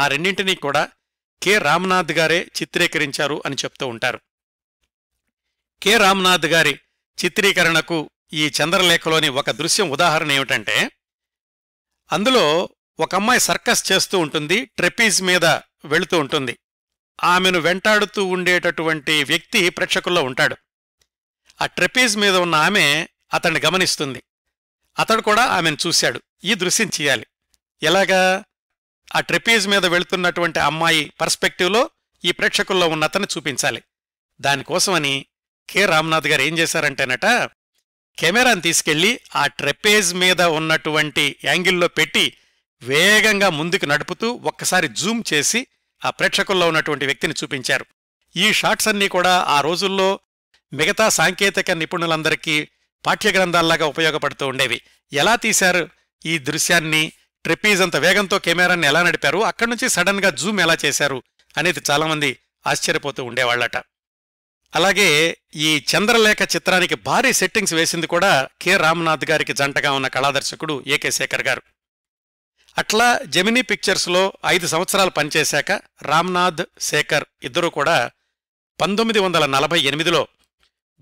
ఆ రెండింటినీ కూడా కె రామ్నాథ్ గారే చిత్రీకరించారు అని చెప్తూ ఉంటారు కె రామ్నాథ్ గారి చిత్రీకరణకు ఈ చంద్రలేఖలోని ఒక దృశ్యం ఉదాహరణ ఏమిటంటే అందులో ఒక అమ్మాయి సర్కస్ చేస్తూ ఉంటుంది ట్రెపీజ్ మీద వెళుతూ ఉంటుంది ఆమెను వెంటాడుతూ ఉండేటటువంటి వ్యక్తి ప్రేక్షకుల్లో ఉంటాడు ఆ ట్రెపీజ్ మీద ఉన్న ఆమె అతన్ని గమనిస్తుంది అతడు కూడా ఆమెను చూశాడు ఈ దృశ్యం చేయాలి ఎలాగా ఆ ట్రెపీజ్ మీద వెళుతున్నటువంటి అమ్మాయి పర్స్పెక్టివ్లో ఈ ప్రేక్షకుల్లో ఉన్న చూపించాలి దానికోసమని కె రామ్నాథ్ గారు ఏం చేశారంటేనట కెమెరాను తీసుకెళ్లి ఆ ట్రెపేజ్ మీద ఉన్నటువంటి యాంగిల్లో పెట్టి వేగంగా ముందుకు నడుపుతూ ఒక్కసారి జూమ్ చేసి ఆ ప్రేక్షకుల్లో ఉన్నటువంటి వ్యక్తిని చూపించారు ఈ షాట్స్ అన్నీ కూడా ఆ రోజుల్లో మిగతా సాంకేతిక నిపుణులందరికీ పాఠ్యగ్రంథాల్లాగా ఉపయోగపడుతూ ఉండేవి ఎలా తీశారు ఈ దృశ్యాన్ని ట్రిపీజ్ అంత వేగంతో కెమెరాని ఎలా నడిపారు అక్కడి నుంచి సడన్గా జూమ్ ఎలా చేశారు అనేది చాలామంది ఆశ్చర్యపోతూ ఉండేవాళ్లట అలాగే ఈ చంద్రలేఖ చిత్రానికి భారీ సెట్టింగ్స్ వేసింది కూడా కె రామ్నాథ్ గారికి జంటగా ఉన్న కళాదర్శకుడు ఏకే శేఖర్ గారు అట్లా జెమినీ పిక్చర్స్లో ఐదు సంవత్సరాలు పనిచేశాక రామ్నాథ్ శేఖర్ ఇద్దరూ కూడా పంతొమ్మిది వందల నలభై ఎనిమిదిలో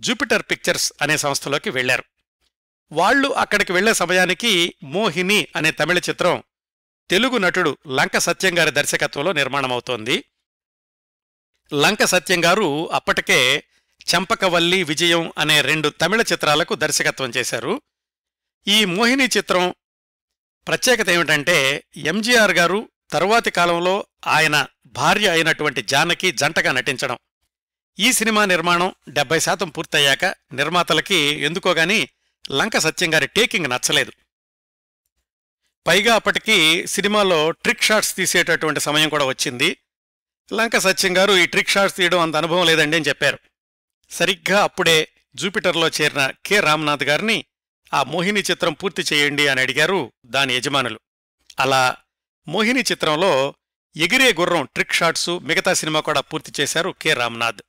జూపిటర్ పిక్చర్స్ అనే సంస్థలోకి వెళ్లారు వాళ్లు అక్కడికి వెళ్లే సమయానికి మోహిని అనే తమిళ చిత్రం తెలుగు నటుడు లంక సత్యంగారి దర్శకత్వంలో నిర్మాణమవుతోంది లంక సత్యంగారు అప్పటికే చంపకవల్లి విజయం అనే రెండు తమిళ చిత్రాలకు దర్శకత్వం చేశారు ఈ మోహిని చిత్రం ప్రత్యేకత ఏమిటంటే ఎంజీఆర్ గారు తరువాతి కాలంలో ఆయన భార్య అయినటువంటి జానకి జంటగా నటించడం ఈ సినిమా నిర్మాణం డెబ్బై శాతం పూర్తయ్యాక నిర్మాతలకి ఎందుకోగాని లంక సత్యంగారి టేకింగ్ నచ్చలేదు పైగా అప్పటికి సినిమాలో ట్రిక్ షాట్స్ తీసేటటువంటి సమయం కూడా వచ్చింది లంక సత్యం గారు ఈ ట్రిక్ షాట్స్ తీయడం అంత అనుభవం లేదండి అని చెప్పారు సరిగ్గా అప్పుడే జూపిటర్లో చేరిన కె రామ్నాథ్ గారిని ఆ మోహిని చిత్రం పూర్తి చేయండి అని అడిగారు దాని యజమానులు అలా మోహిని చిత్రంలో ఎగిరే గుర్రం ట్రిక్ షాట్సు మిగతా సినిమా కూడా పూర్తి చేశారు కె రామ్నాథ్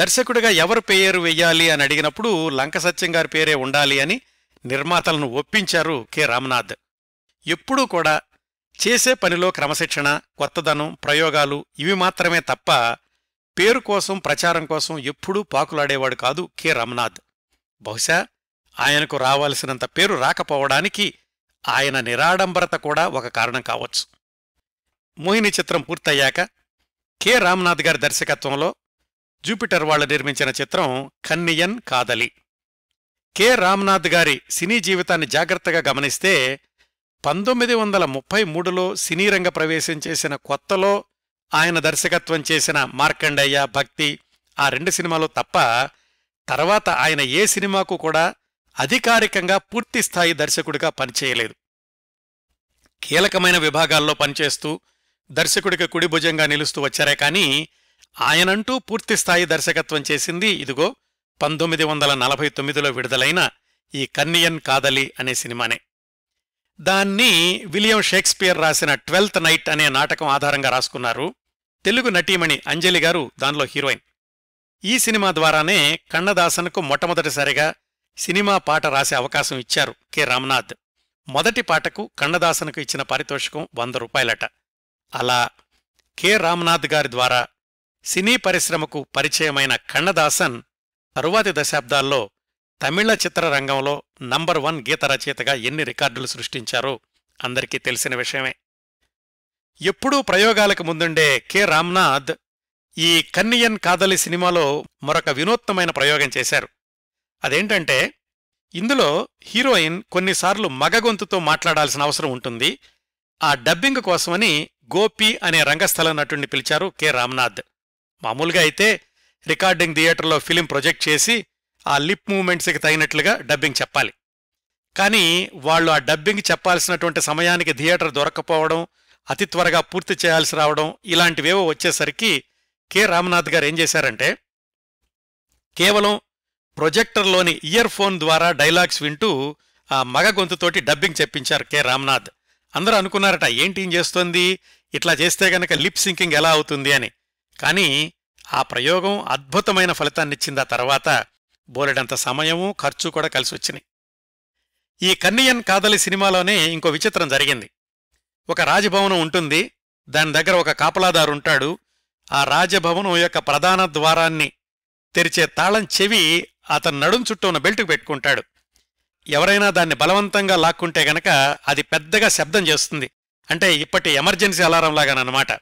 దర్శకుడిగా ఎవరు పేరు వెయ్యాలి అని అడిగినప్పుడు లంక సత్యం గారి పేరే ఉండాలి అని నిర్మాతలను ఒప్పించారు కె రామ్నాథ్ ఎప్పుడూ కూడా చేసే పనిలో క్రమశిక్షణ కొత్తదనం ప్రయోగాలు ఇవి మాత్రమే తప్ప పేరు కోసం ప్రచారం కోసం ఎప్పుడూ పాకులాడేవాడు కాదు కె రామ్నాథ్ బహుశా ఆయనకు రావాల్సినంత పేరు రాకపోవడానికి ఆయన నిరాడంబరత కూడా ఒక కారణం కావచ్చు మోహిని చిత్రం పూర్తయ్యాక కె రామ్నాథ్ గారి దర్శకత్వంలో జూపిటర్ వాళ్ల నిర్మించిన చిత్రం కన్నియన్ కాదలి కె రామ్నాథ్ గారి సినీ జీవితాన్ని జాగ్రత్తగా గమనిస్తే పంతొమ్మిది వందల ముప్పై మూడులో సినీ రంగ ప్రవేశం చేసిన కొత్తలో ఆయన దర్శకత్వం చేసిన మార్కండయ్య భక్తి ఆ రెండు సినిమాలు తప్ప తర్వాత ఆయన ఏ సినిమాకు కూడా అధికారికంగా పూర్తిస్థాయి దర్శకుడిగా పనిచేయలేదు కీలకమైన విభాగాల్లో పనిచేస్తూ దర్శకుడికి కుడిభుజంగా నిలుస్తూ వచ్చారే కానీ ఆయనంటూ పూర్తిస్థాయి దర్శకత్వం చేసింది ఇదిగో పంతొమ్మిది వందల నలభై తొమ్మిదిలో విడుదలైన ఈ కన్నియన్ కాదలి అనే సినిమానే దాన్ని విలియం షేక్స్పియర్ రాసిన ట్వెల్త్ నైట్ అనే నాటకం ఆధారంగా రాసుకున్నారు తెలుగు నటీమణి అంజలి గారు దానిలో హీరోయిన్ ఈ సినిమా ద్వారానే కన్నదాసన్కు మొట్టమొదటిసారిగా సినిమా పాట రాసే అవకాశం ఇచ్చారు కె రామ్నాథ్ మొదటి పాటకు కన్నదాసన్కు ఇచ్చిన పారితోషికం వంద రూపాయలట అలా కె రామ్నాథ్ గారి ద్వారా సినీ పరిశ్రమకు పరిచయమైన కన్నదాసన్ తరువాతి దశాబ్దాల్లో తమిళ చిత్రరంగంలో నంబర్ వన్ గీత రచయితగా ఎన్ని రికార్డులు సృష్టించారో అందరికీ తెలిసిన విషయమే ఎప్పుడూ ప్రయోగాలకు ముందుండే కె రామ్నాథ్ ఈ కన్నియన్ కాదలి సినిమాలో మరొక వినూత్నమైన ప్రయోగం చేశారు అదేంటంటే ఇందులో హీరోయిన్ కొన్నిసార్లు మగగొంతుతో మాట్లాడాల్సిన అవసరం ఉంటుంది ఆ డబ్బింగ్ కోసమని గోపి అనే రంగస్థల నటుణ్ణి పిలిచారు కె రామ్నాథ్ మామూలుగా అయితే రికార్డింగ్ థియేటర్లో ఫిలిం ప్రొజెక్ట్ చేసి ఆ లిప్ మూమెంట్స్కి తగినట్లుగా డబ్బింగ్ చెప్పాలి కానీ వాళ్ళు ఆ డబ్బింగ్ చెప్పాల్సినటువంటి సమయానికి థియేటర్ దొరకపోవడం అతి త్వరగా పూర్తి చేయాల్సి రావడం ఇలాంటివేవో వచ్చేసరికి కె రామనాథ్ గారు ఏం చేశారంటే కేవలం ప్రొజెక్టర్లోని ఇయర్ ఫోన్ ద్వారా డైలాగ్స్ వింటూ ఆ మగ గొంతుతోటి డబ్బింగ్ చెప్పించారు కె రామ్నాథ్ అందరూ అనుకున్నారట ఏంటి ఏం చేస్తోంది ఇట్లా చేస్తే గనక లిప్ సింకింగ్ ఎలా అవుతుంది అని కానీ ఆ ప్రయోగం అద్భుతమైన ఫలితాన్నిచ్చిందా తర్వాత బోలెడంత సమయమూ ఖర్చు కూడా కలిసి వచ్చినాయి ఈ కన్నియన్ కాదలి సినిమాలోనే ఇంకో విచిత్రం జరిగింది ఒక రాజభవనం ఉంటుంది దాని దగ్గర ఒక కాపలాదారుంటాడు ఆ రాజభవనం యొక్క ప్రధాన ద్వారాన్ని తెరిచే తాళం చెవి అతని నడుం చుట్టూ ఉన్న బెల్టుకు పెట్టుకుంటాడు ఎవరైనా దాన్ని బలవంతంగా లాక్కుంటే గనక అది పెద్దగా శబ్దం చేస్తుంది అంటే ఇప్పటి ఎమర్జెన్సీ అలారం లాగానమాట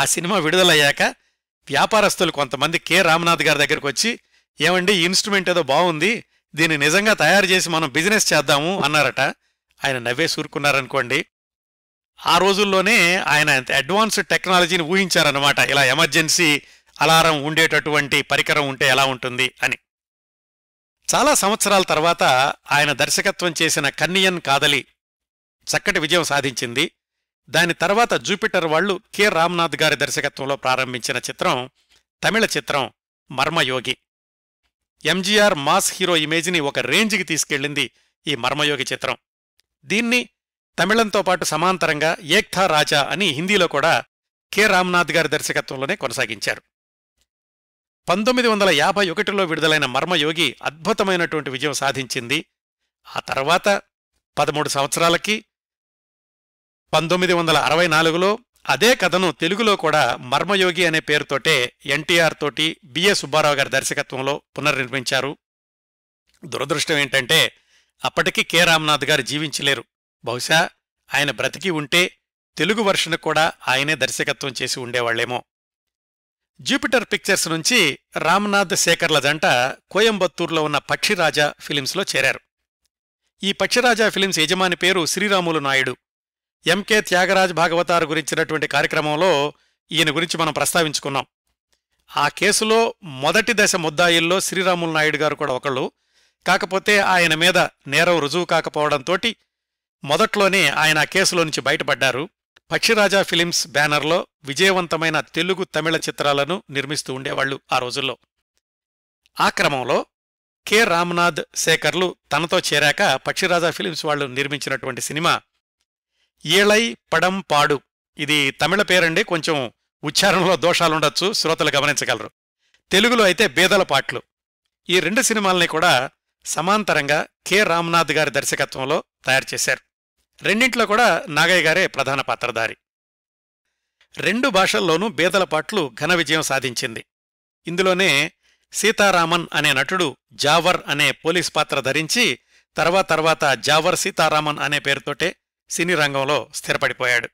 ఆ సినిమా విడుదలయ్యాక వ్యాపారస్తులు కొంతమంది కె రామనాథ్ గారి దగ్గరికి వచ్చి ఏమండి ఇన్స్ట్రుమెంట్ ఏదో బాగుంది దీన్ని నిజంగా తయారు చేసి మనం బిజినెస్ చేద్దాము అన్నారట ఆయన నవ్వే సూరుకున్నారనుకోండి ఆ రోజుల్లోనే ఆయన అడ్వాన్స్డ్ టెక్నాలజీని ఊహించారనమాట ఇలా ఎమర్జెన్సీ అలారం ఉండేటటువంటి పరికరం ఉంటే ఎలా ఉంటుంది అని చాలా సంవత్సరాల తర్వాత ఆయన దర్శకత్వం చేసిన కన్నియన్ కాదలి చక్కటి విజయం సాధించింది దాని తర్వాత జూపిటర్ వాళ్లు కె రామ్నాథ్ గారి దర్శకత్వంలో ప్రారంభించిన చిత్రం తమిళ చిత్రం మర్మయోగి ఎంజీఆర్ మాస్ హీరో ఇమేజ్ని ఒక రేంజ్కి తీసుకెళ్లింది ఈ మర్మయోగి చిత్రం దీన్ని తమిళంతో పాటు సమాంతరంగా ఏక్థా రాజా అని హిందీలో కూడా కె రామ్నాథ్ గారి దర్శకత్వంలోనే కొనసాగించారు పంతొమ్మిది వందల యాభై ఒకటిలో విడుదలైన మర్మయోగి అద్భుతమైనటువంటి విజయం సాధించింది ఆ తర్వాత పదమూడు సంవత్సరాలకి పంతొమ్మిది వందల అరవై నాలుగులో అదే కథను తెలుగులో కూడా మర్మయోగి అనే పేరుతోటే ఎన్టీఆర్ తోటి బిఏ సుబ్బారావు గారి దర్శకత్వంలో పునర్నిర్మించారు దురదృష్టం ఏంటంటే అప్పటికి కె రామ్నాథ్ గారు జీవించలేరు బహుశా ఆయన బ్రతికి ఉంటే తెలుగు వర్షన్ కూడా ఆయనే దర్శకత్వం చేసి ఉండేవాళ్లేమో జూపిటర్ పిక్చర్స్ నుంచి రామ్నాథ్ శేఖర్ల జంట కోయంబత్తూర్లో ఉన్న పక్షిరాజా ఫిలిమ్స్లో చేరారు ఈ పక్షిరాజా ఫిలిమ్స్ యజమాని పేరు శ్రీరాములు నాయుడు ఎంకే త్యాగరాజ్ భాగవతారు గురించినటువంటి కార్యక్రమంలో ఈయన గురించి మనం ప్రస్తావించుకున్నాం ఆ కేసులో మొదటి దశ ముద్దాయిల్లో శ్రీరాములు నాయుడు గారు కూడా ఒకళ్ళు కాకపోతే ఆయన మీద నేరం రుజువు కాకపోవడంతో మొదట్లోనే ఆయన ఆ కేసులో నుంచి బయటపడ్డారు పక్షిరాజా ఫిలిమ్స్ బ్యానర్లో విజయవంతమైన తెలుగు తమిళ చిత్రాలను నిర్మిస్తూ ఉండేవాళ్లు ఆ రోజుల్లో ఆ క్రమంలో కె రామ్నాథ్ శేఖర్లు తనతో చేరాక పక్షిరాజా ఫిలిమ్స్ వాళ్లు నిర్మించినటువంటి సినిమా ఈళై పడం పాడు ఇది తమిళ పేరండి కొంచెం ఉచ్చారణలో దోషాలుండొచ్చు శ్రోతలు గమనించగలరు తెలుగులో అయితే బేదల పాటలు ఈ రెండు సినిమాల్ని కూడా సమాంతరంగా కె రామ్నాథ్ గారి దర్శకత్వంలో తయారు చేశారు రెండింట్లో కూడా నాగయ్య గారే ప్రధాన పాత్రధారి రెండు భాషల్లోనూ బేదల పాటలు ఘన విజయం సాధించింది ఇందులోనే సీతారామన్ అనే నటుడు జావర్ అనే పోలీస్ పాత్ర ధరించి తర్వాత తర్వాత జావర్ సీతారామన్ అనే పేరుతోటే సినీ రంగంలో స్థిరపడిపోయాడు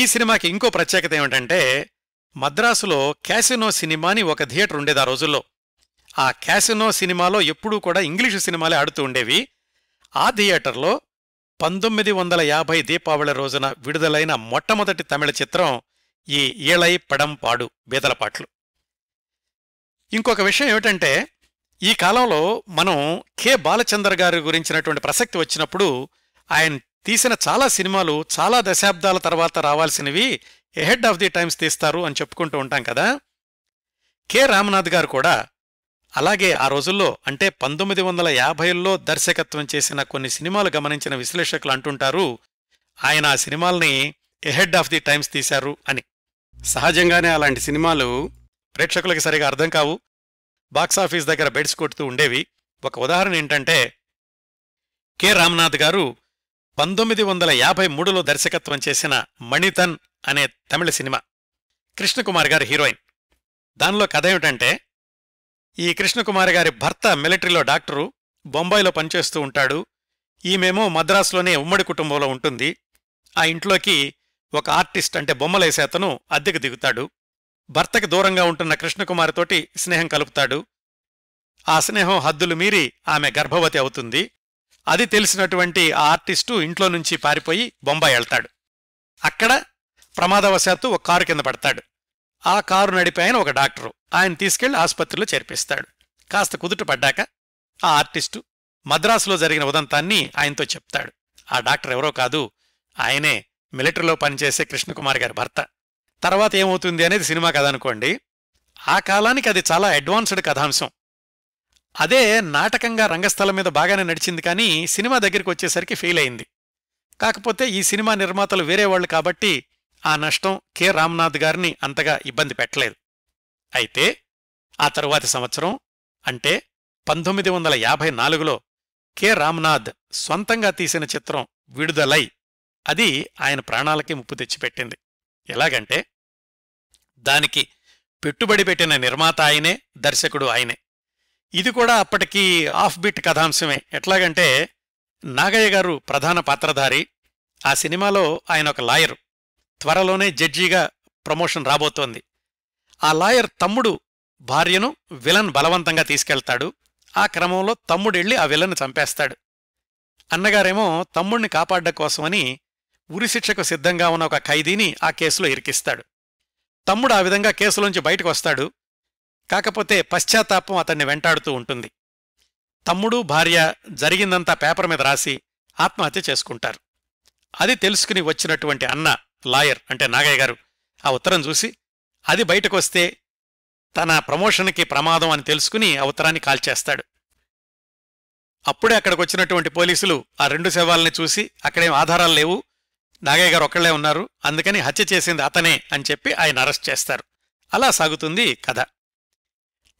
ఈ సినిమాకి ఇంకో ప్రత్యేకత ఏమిటంటే మద్రాసులో క్యాసినో సినిమాని ఒక థియేటర్ ఉండేది ఆ రోజుల్లో ఆ క్యాసినో సినిమాలో ఎప్పుడూ కూడా ఇంగ్లీషు సినిమాలే ఆడుతూ ఉండేవి ఆ థియేటర్లో పంతొమ్మిది వందల యాభై దీపావళి రోజున విడుదలైన మొట్టమొదటి తమిళ చిత్రం ఈ ఏళై పడం పడంపాడు బీదలపాట్లు ఇంకొక విషయం ఏమిటంటే ఈ కాలంలో మనం కె బాలచందర్ గారి గురించినటువంటి ప్రసక్తి వచ్చినప్పుడు ఆయన తీసిన చాలా సినిమాలు చాలా దశాబ్దాల తర్వాత రావాల్సినవి ఎహెడ్ ఆఫ్ ది టైమ్స్ తీస్తారు అని చెప్పుకుంటూ ఉంటాం కదా కె రామనాథ్ గారు కూడా అలాగే ఆ రోజుల్లో అంటే పంతొమ్మిది వందల యాభైల్లో దర్శకత్వం చేసిన కొన్ని సినిమాలు గమనించిన విశ్లేషకులు అంటుంటారు ఆయన ఆ సినిమాల్ని ఎహెడ్ ఆఫ్ ది టైమ్స్ తీశారు అని సహజంగానే అలాంటి సినిమాలు ప్రేక్షకులకి సరిగా అర్థం కావు బాక్సాఫీస్ దగ్గర బెడ్స్ కొడుతూ ఉండేవి ఒక ఉదాహరణ ఏంటంటే కె రామనాథ్ గారు పంతొమ్మిది వందల యాభై మూడులో దర్శకత్వం చేసిన మణితన్ అనే తమిళ సినిమా కృష్ణకుమార్ గారు హీరోయిన్ దానిలో కథ ఏమిటంటే ఈ కృష్ణకుమార్ గారి భర్త మిలిటరీలో డాక్టరు బొంబాయిలో పనిచేస్తూ ఉంటాడు ఈమెమో మద్రాసులోనే ఉమ్మడి కుటుంబంలో ఉంటుంది ఆ ఇంట్లోకి ఒక ఆర్టిస్ట్ అంటే బొమ్మలేసేతను అద్దెకు దిగుతాడు భర్తకి దూరంగా ఉంటున్న కృష్ణకుమారితోటి స్నేహం కలుపుతాడు ఆ స్నేహం హద్దులు మీరి ఆమె గర్భవతి అవుతుంది అది తెలిసినటువంటి ఆ ఆర్టిస్టు ఇంట్లో నుంచి పారిపోయి బొంబాయి వెళ్తాడు అక్కడ ప్రమాదవశాత్తు ఒక కారు కింద పడతాడు ఆ కారు ఆయన ఒక డాక్టరు ఆయన తీసుకెళ్లి ఆసుపత్రిలో చేర్పిస్తాడు కాస్త కుదుట పడ్డాక ఆ ఆర్టిస్టు మద్రాసులో జరిగిన ఉదంతాన్ని ఆయనతో చెప్తాడు ఆ డాక్టర్ ఎవరో కాదు ఆయనే మిలిటరీలో పనిచేసే కృష్ణకుమార్ గారి భర్త తర్వాత ఏమవుతుంది అనేది సినిమా కథ అనుకోండి ఆ కాలానికి అది చాలా అడ్వాన్స్డ్ కథాంశం అదే నాటకంగా రంగస్థలం మీద బాగానే నడిచింది కానీ సినిమా దగ్గరికి వచ్చేసరికి ఫెయిల్ అయింది కాకపోతే ఈ సినిమా నిర్మాతలు వేరేవాళ్లు కాబట్టి ఆ నష్టం కె రామ్నాథ్ గారిని అంతగా ఇబ్బంది పెట్టలేదు అయితే ఆ తరువాతి సంవత్సరం అంటే పంతొమ్మిది వందల యాభై నాలుగులో కె రామ్నాథ్ స్వంతంగా తీసిన చిత్రం విడుదలై అది ఆయన ప్రాణాలకి ముప్పు తెచ్చిపెట్టింది ఎలాగంటే దానికి పెట్టుబడి పెట్టిన నిర్మాత ఆయనే దర్శకుడు ఆయనే ఇది కూడా అప్పటికి ఆఫ్ బీట్ కథాంశమే ఎట్లాగంటే నాగయ్య గారు ప్రధాన పాత్రధారి ఆ సినిమాలో ఆయన ఒక లాయరు త్వరలోనే జడ్జిగా ప్రమోషన్ రాబోతోంది ఆ లాయర్ తమ్ముడు భార్యను విలన్ బలవంతంగా తీసుకెళ్తాడు ఆ క్రమంలో తమ్ముడెళ్ళి ఆ విలన్ చంపేస్తాడు అన్నగారేమో తమ్ముణ్ణి కాపాడ్డ కోసమని ఉరిశిక్షకు సిద్ధంగా ఉన్న ఒక ఖైదీని ఆ కేసులో ఇరికిస్తాడు తమ్ముడు ఆ విధంగా కేసులోంచి బయటకు వస్తాడు కాకపోతే పశ్చాత్తాపం అతన్ని వెంటాడుతూ ఉంటుంది తమ్ముడు భార్య జరిగిందంతా పేపర్ మీద రాసి ఆత్మహత్య చేసుకుంటారు అది తెలుసుకుని వచ్చినటువంటి అన్న లాయర్ అంటే నాగయ్య గారు ఆ ఉత్తరం చూసి అది బయటకొస్తే తన ప్రమోషన్కి ప్రమాదం అని తెలుసుకుని ఆ ఉత్తరాన్ని కాల్చేస్తాడు అప్పుడే అక్కడికి వచ్చినటువంటి పోలీసులు ఆ రెండు శవాలని చూసి అక్కడేం ఆధారాలు లేవు నాగయ్య గారు ఒక్కళ్లే ఉన్నారు అందుకని హత్య చేసింది అతనే అని చెప్పి ఆయన అరెస్ట్ చేస్తారు అలా సాగుతుంది కథ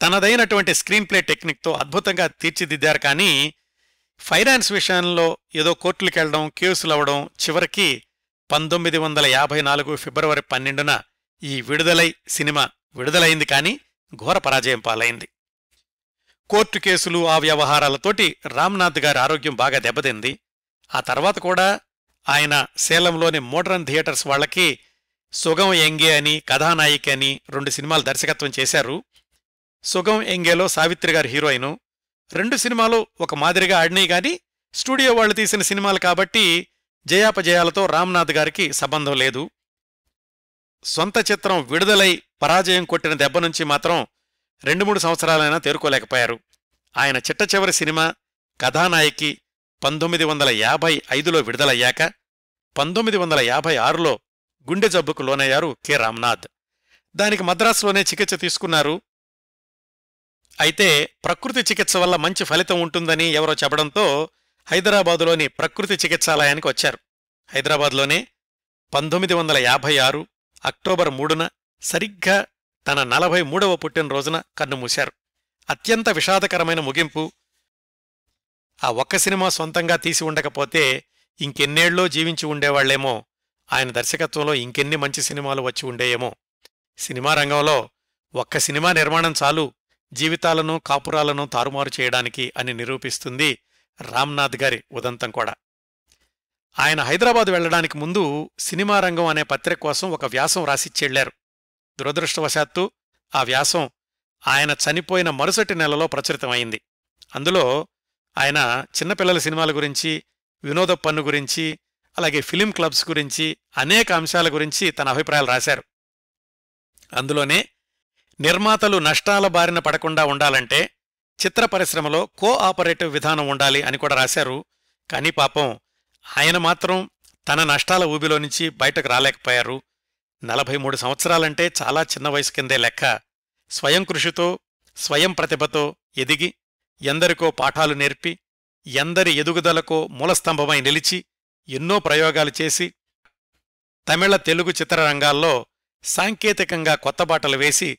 తనదైనటువంటి స్క్రీన్ ప్లే టెక్నిక్తో అద్భుతంగా తీర్చిదిద్దారు కానీ ఫైనాన్స్ విషయంలో ఏదో కోర్టులకు వెళ్ళడం కేసులు అవ్వడం చివరికి పంతొమ్మిది వందల యాభై నాలుగు ఫిబ్రవరి పన్నెండున ఈ విడుదలై సినిమా విడుదలైంది కానీ ఘోర పరాజయం పాలైంది కోర్టు కేసులు ఆ వ్యవహారాలతోటి రామ్నాథ్ గారి ఆరోగ్యం బాగా దెబ్బతింది ఆ తర్వాత కూడా ఆయన సేలంలోని మోడ్రన్ థియేటర్స్ వాళ్లకి సుగం ఎంగే అని కథానాయికి అని రెండు సినిమాలు దర్శకత్వం చేశారు సుగం ఎంగేలో సావిత్రి గారి హీరోయిను రెండు సినిమాలు ఒక మాదిరిగా ఆడినాయి గాని స్టూడియో వాళ్లు తీసిన సినిమాలు కాబట్టి జయాపజయాలతో రామ్నాథ్ గారికి సంబంధం లేదు సొంత చిత్రం విడుదలై పరాజయం కొట్టిన దెబ్బనుంచి మాత్రం రెండు మూడు సంవత్సరాలైనా తేరుకోలేకపోయారు ఆయన చిట్ట చివరి సినిమా కథానాయకి పంతొమ్మిది వందల యాభై ఐదులో విడుదలయ్యాక పంతొమ్మిది వందల యాభై ఆరులో గుండె జబ్బుకు లోనయ్యారు కె రామ్నాథ్ దానికి మద్రాసులోనే చికిత్స తీసుకున్నారు అయితే ప్రకృతి చికిత్స వల్ల మంచి ఫలితం ఉంటుందని ఎవరో చెప్పడంతో హైదరాబాదులోని ప్రకృతి చికిత్సాలయానికి వచ్చారు హైదరాబాద్లోనే పంతొమ్మిది వందల యాభై ఆరు అక్టోబర్ మూడున సరిగ్గా తన నలభై మూడవ పుట్టినరోజున కన్నుమూశారు అత్యంత విషాదకరమైన ముగింపు ఆ ఒక్క సినిమా సొంతంగా తీసి ఉండకపోతే ఇంకెన్నేళ్ళో జీవించి ఉండేవాళ్లేమో ఆయన దర్శకత్వంలో ఇంకెన్ని మంచి సినిమాలు వచ్చి ఉండేయేమో సినిమా రంగంలో ఒక్క సినిమా నిర్మాణం చాలు జీవితాలను కాపురాలను తారుమారు చేయడానికి అని నిరూపిస్తుంది రామ్నాథ్ గారి ఉదంతం కూడా ఆయన హైదరాబాద్ వెళ్లడానికి ముందు సినిమా రంగం అనే పత్రిక కోసం ఒక వ్యాసం రాసిచ్చెళ్లారు దురదృష్టవశాత్తు ఆ వ్యాసం ఆయన చనిపోయిన మరుసటి నెలలో ప్రచురితమైంది అందులో ఆయన చిన్నపిల్లల సినిమాల గురించి వినోద పన్ను గురించి అలాగే ఫిలిం క్లబ్స్ గురించి అనేక అంశాల గురించి తన అభిప్రాయాలు రాశారు అందులోనే నిర్మాతలు నష్టాల బారిన పడకుండా ఉండాలంటే చిత్ర పరిశ్రమలో కోఆపరేటివ్ విధానం ఉండాలి అని కూడా రాశారు కానీ పాపం ఆయన మాత్రం తన నష్టాల ఊబిలో నుంచి బయటకు రాలేకపోయారు నలభై మూడు సంవత్సరాలంటే చాలా చిన్న వయసు కిందే లెక్క స్వయం కృషితో స్వయం ప్రతిభతో ఎదిగి ఎందరికో పాఠాలు నేర్పి ఎందరి ఎదుగుదలకో మూలస్తంభమై నిలిచి ఎన్నో ప్రయోగాలు చేసి తమిళ తెలుగు చిత్రరంగాల్లో సాంకేతికంగా కొత్త బాటలు వేసి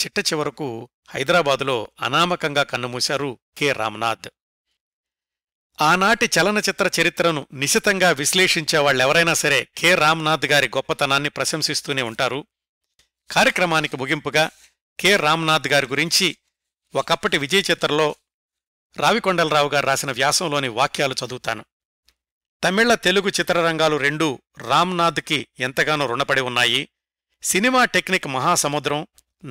చిట్ట చివరకు హైదరాబాదులో అనామకంగా కన్నుమూశారు కె రామ్నాథ్ ఆనాటి చలనచిత్ర చరిత్రను నిశితంగా విశ్లేషించేవాళ్లెవరైనా సరే కె రామ్నాథ్ గారి గొప్పతనాన్ని ప్రశంసిస్తూనే ఉంటారు కార్యక్రమానికి ముగింపుగా కె రామ్నాథ్ గారి గురించి ఒకప్పటి విజయ చిత్రలో రావికొండలరావు గారు రాసిన వ్యాసంలోని వాక్యాలు చదువుతాను తమిళ తెలుగు చిత్రరంగాలు రెండూ రామ్నాథ్కి ఎంతగానో రుణపడి ఉన్నాయి సినిమా టెక్నిక్ మహాసముద్రం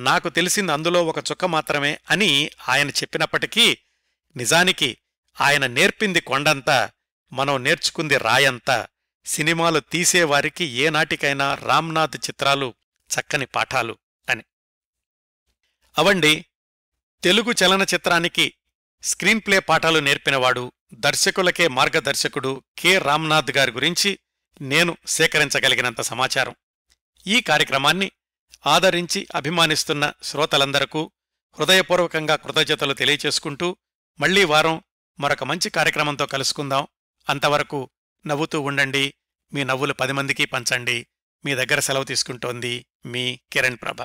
నాకు తెలిసింది అందులో ఒక చుక్క మాత్రమే అని ఆయన చెప్పినప్పటికీ నిజానికి ఆయన నేర్పింది కొండంతా మనం నేర్చుకుంది రాయంతా సినిమాలు తీసేవారికి ఏనాటికైనా రామ్నాథ్ చిత్రాలు చక్కని పాఠాలు అని అవండి తెలుగు చలనచిత్రానికి స్క్రీన్ప్లే పాఠాలు నేర్పినవాడు దర్శకులకే మార్గదర్శకుడు కె రామ్నాథ్ గారి గురించి నేను సేకరించగలిగినంత సమాచారం ఈ కార్యక్రమాన్ని ఆదరించి అభిమానిస్తున్న శ్రోతలందరకు హృదయపూర్వకంగా కృతజ్ఞతలు తెలియచేసుకుంటూ మళ్లీ వారం మరొక మంచి కార్యక్రమంతో కలుసుకుందాం అంతవరకు నవ్వుతూ ఉండండి మీ నవ్వులు పది మందికి పంచండి మీ దగ్గర సెలవు తీసుకుంటోంది మీ కిరణ్ ప్రభ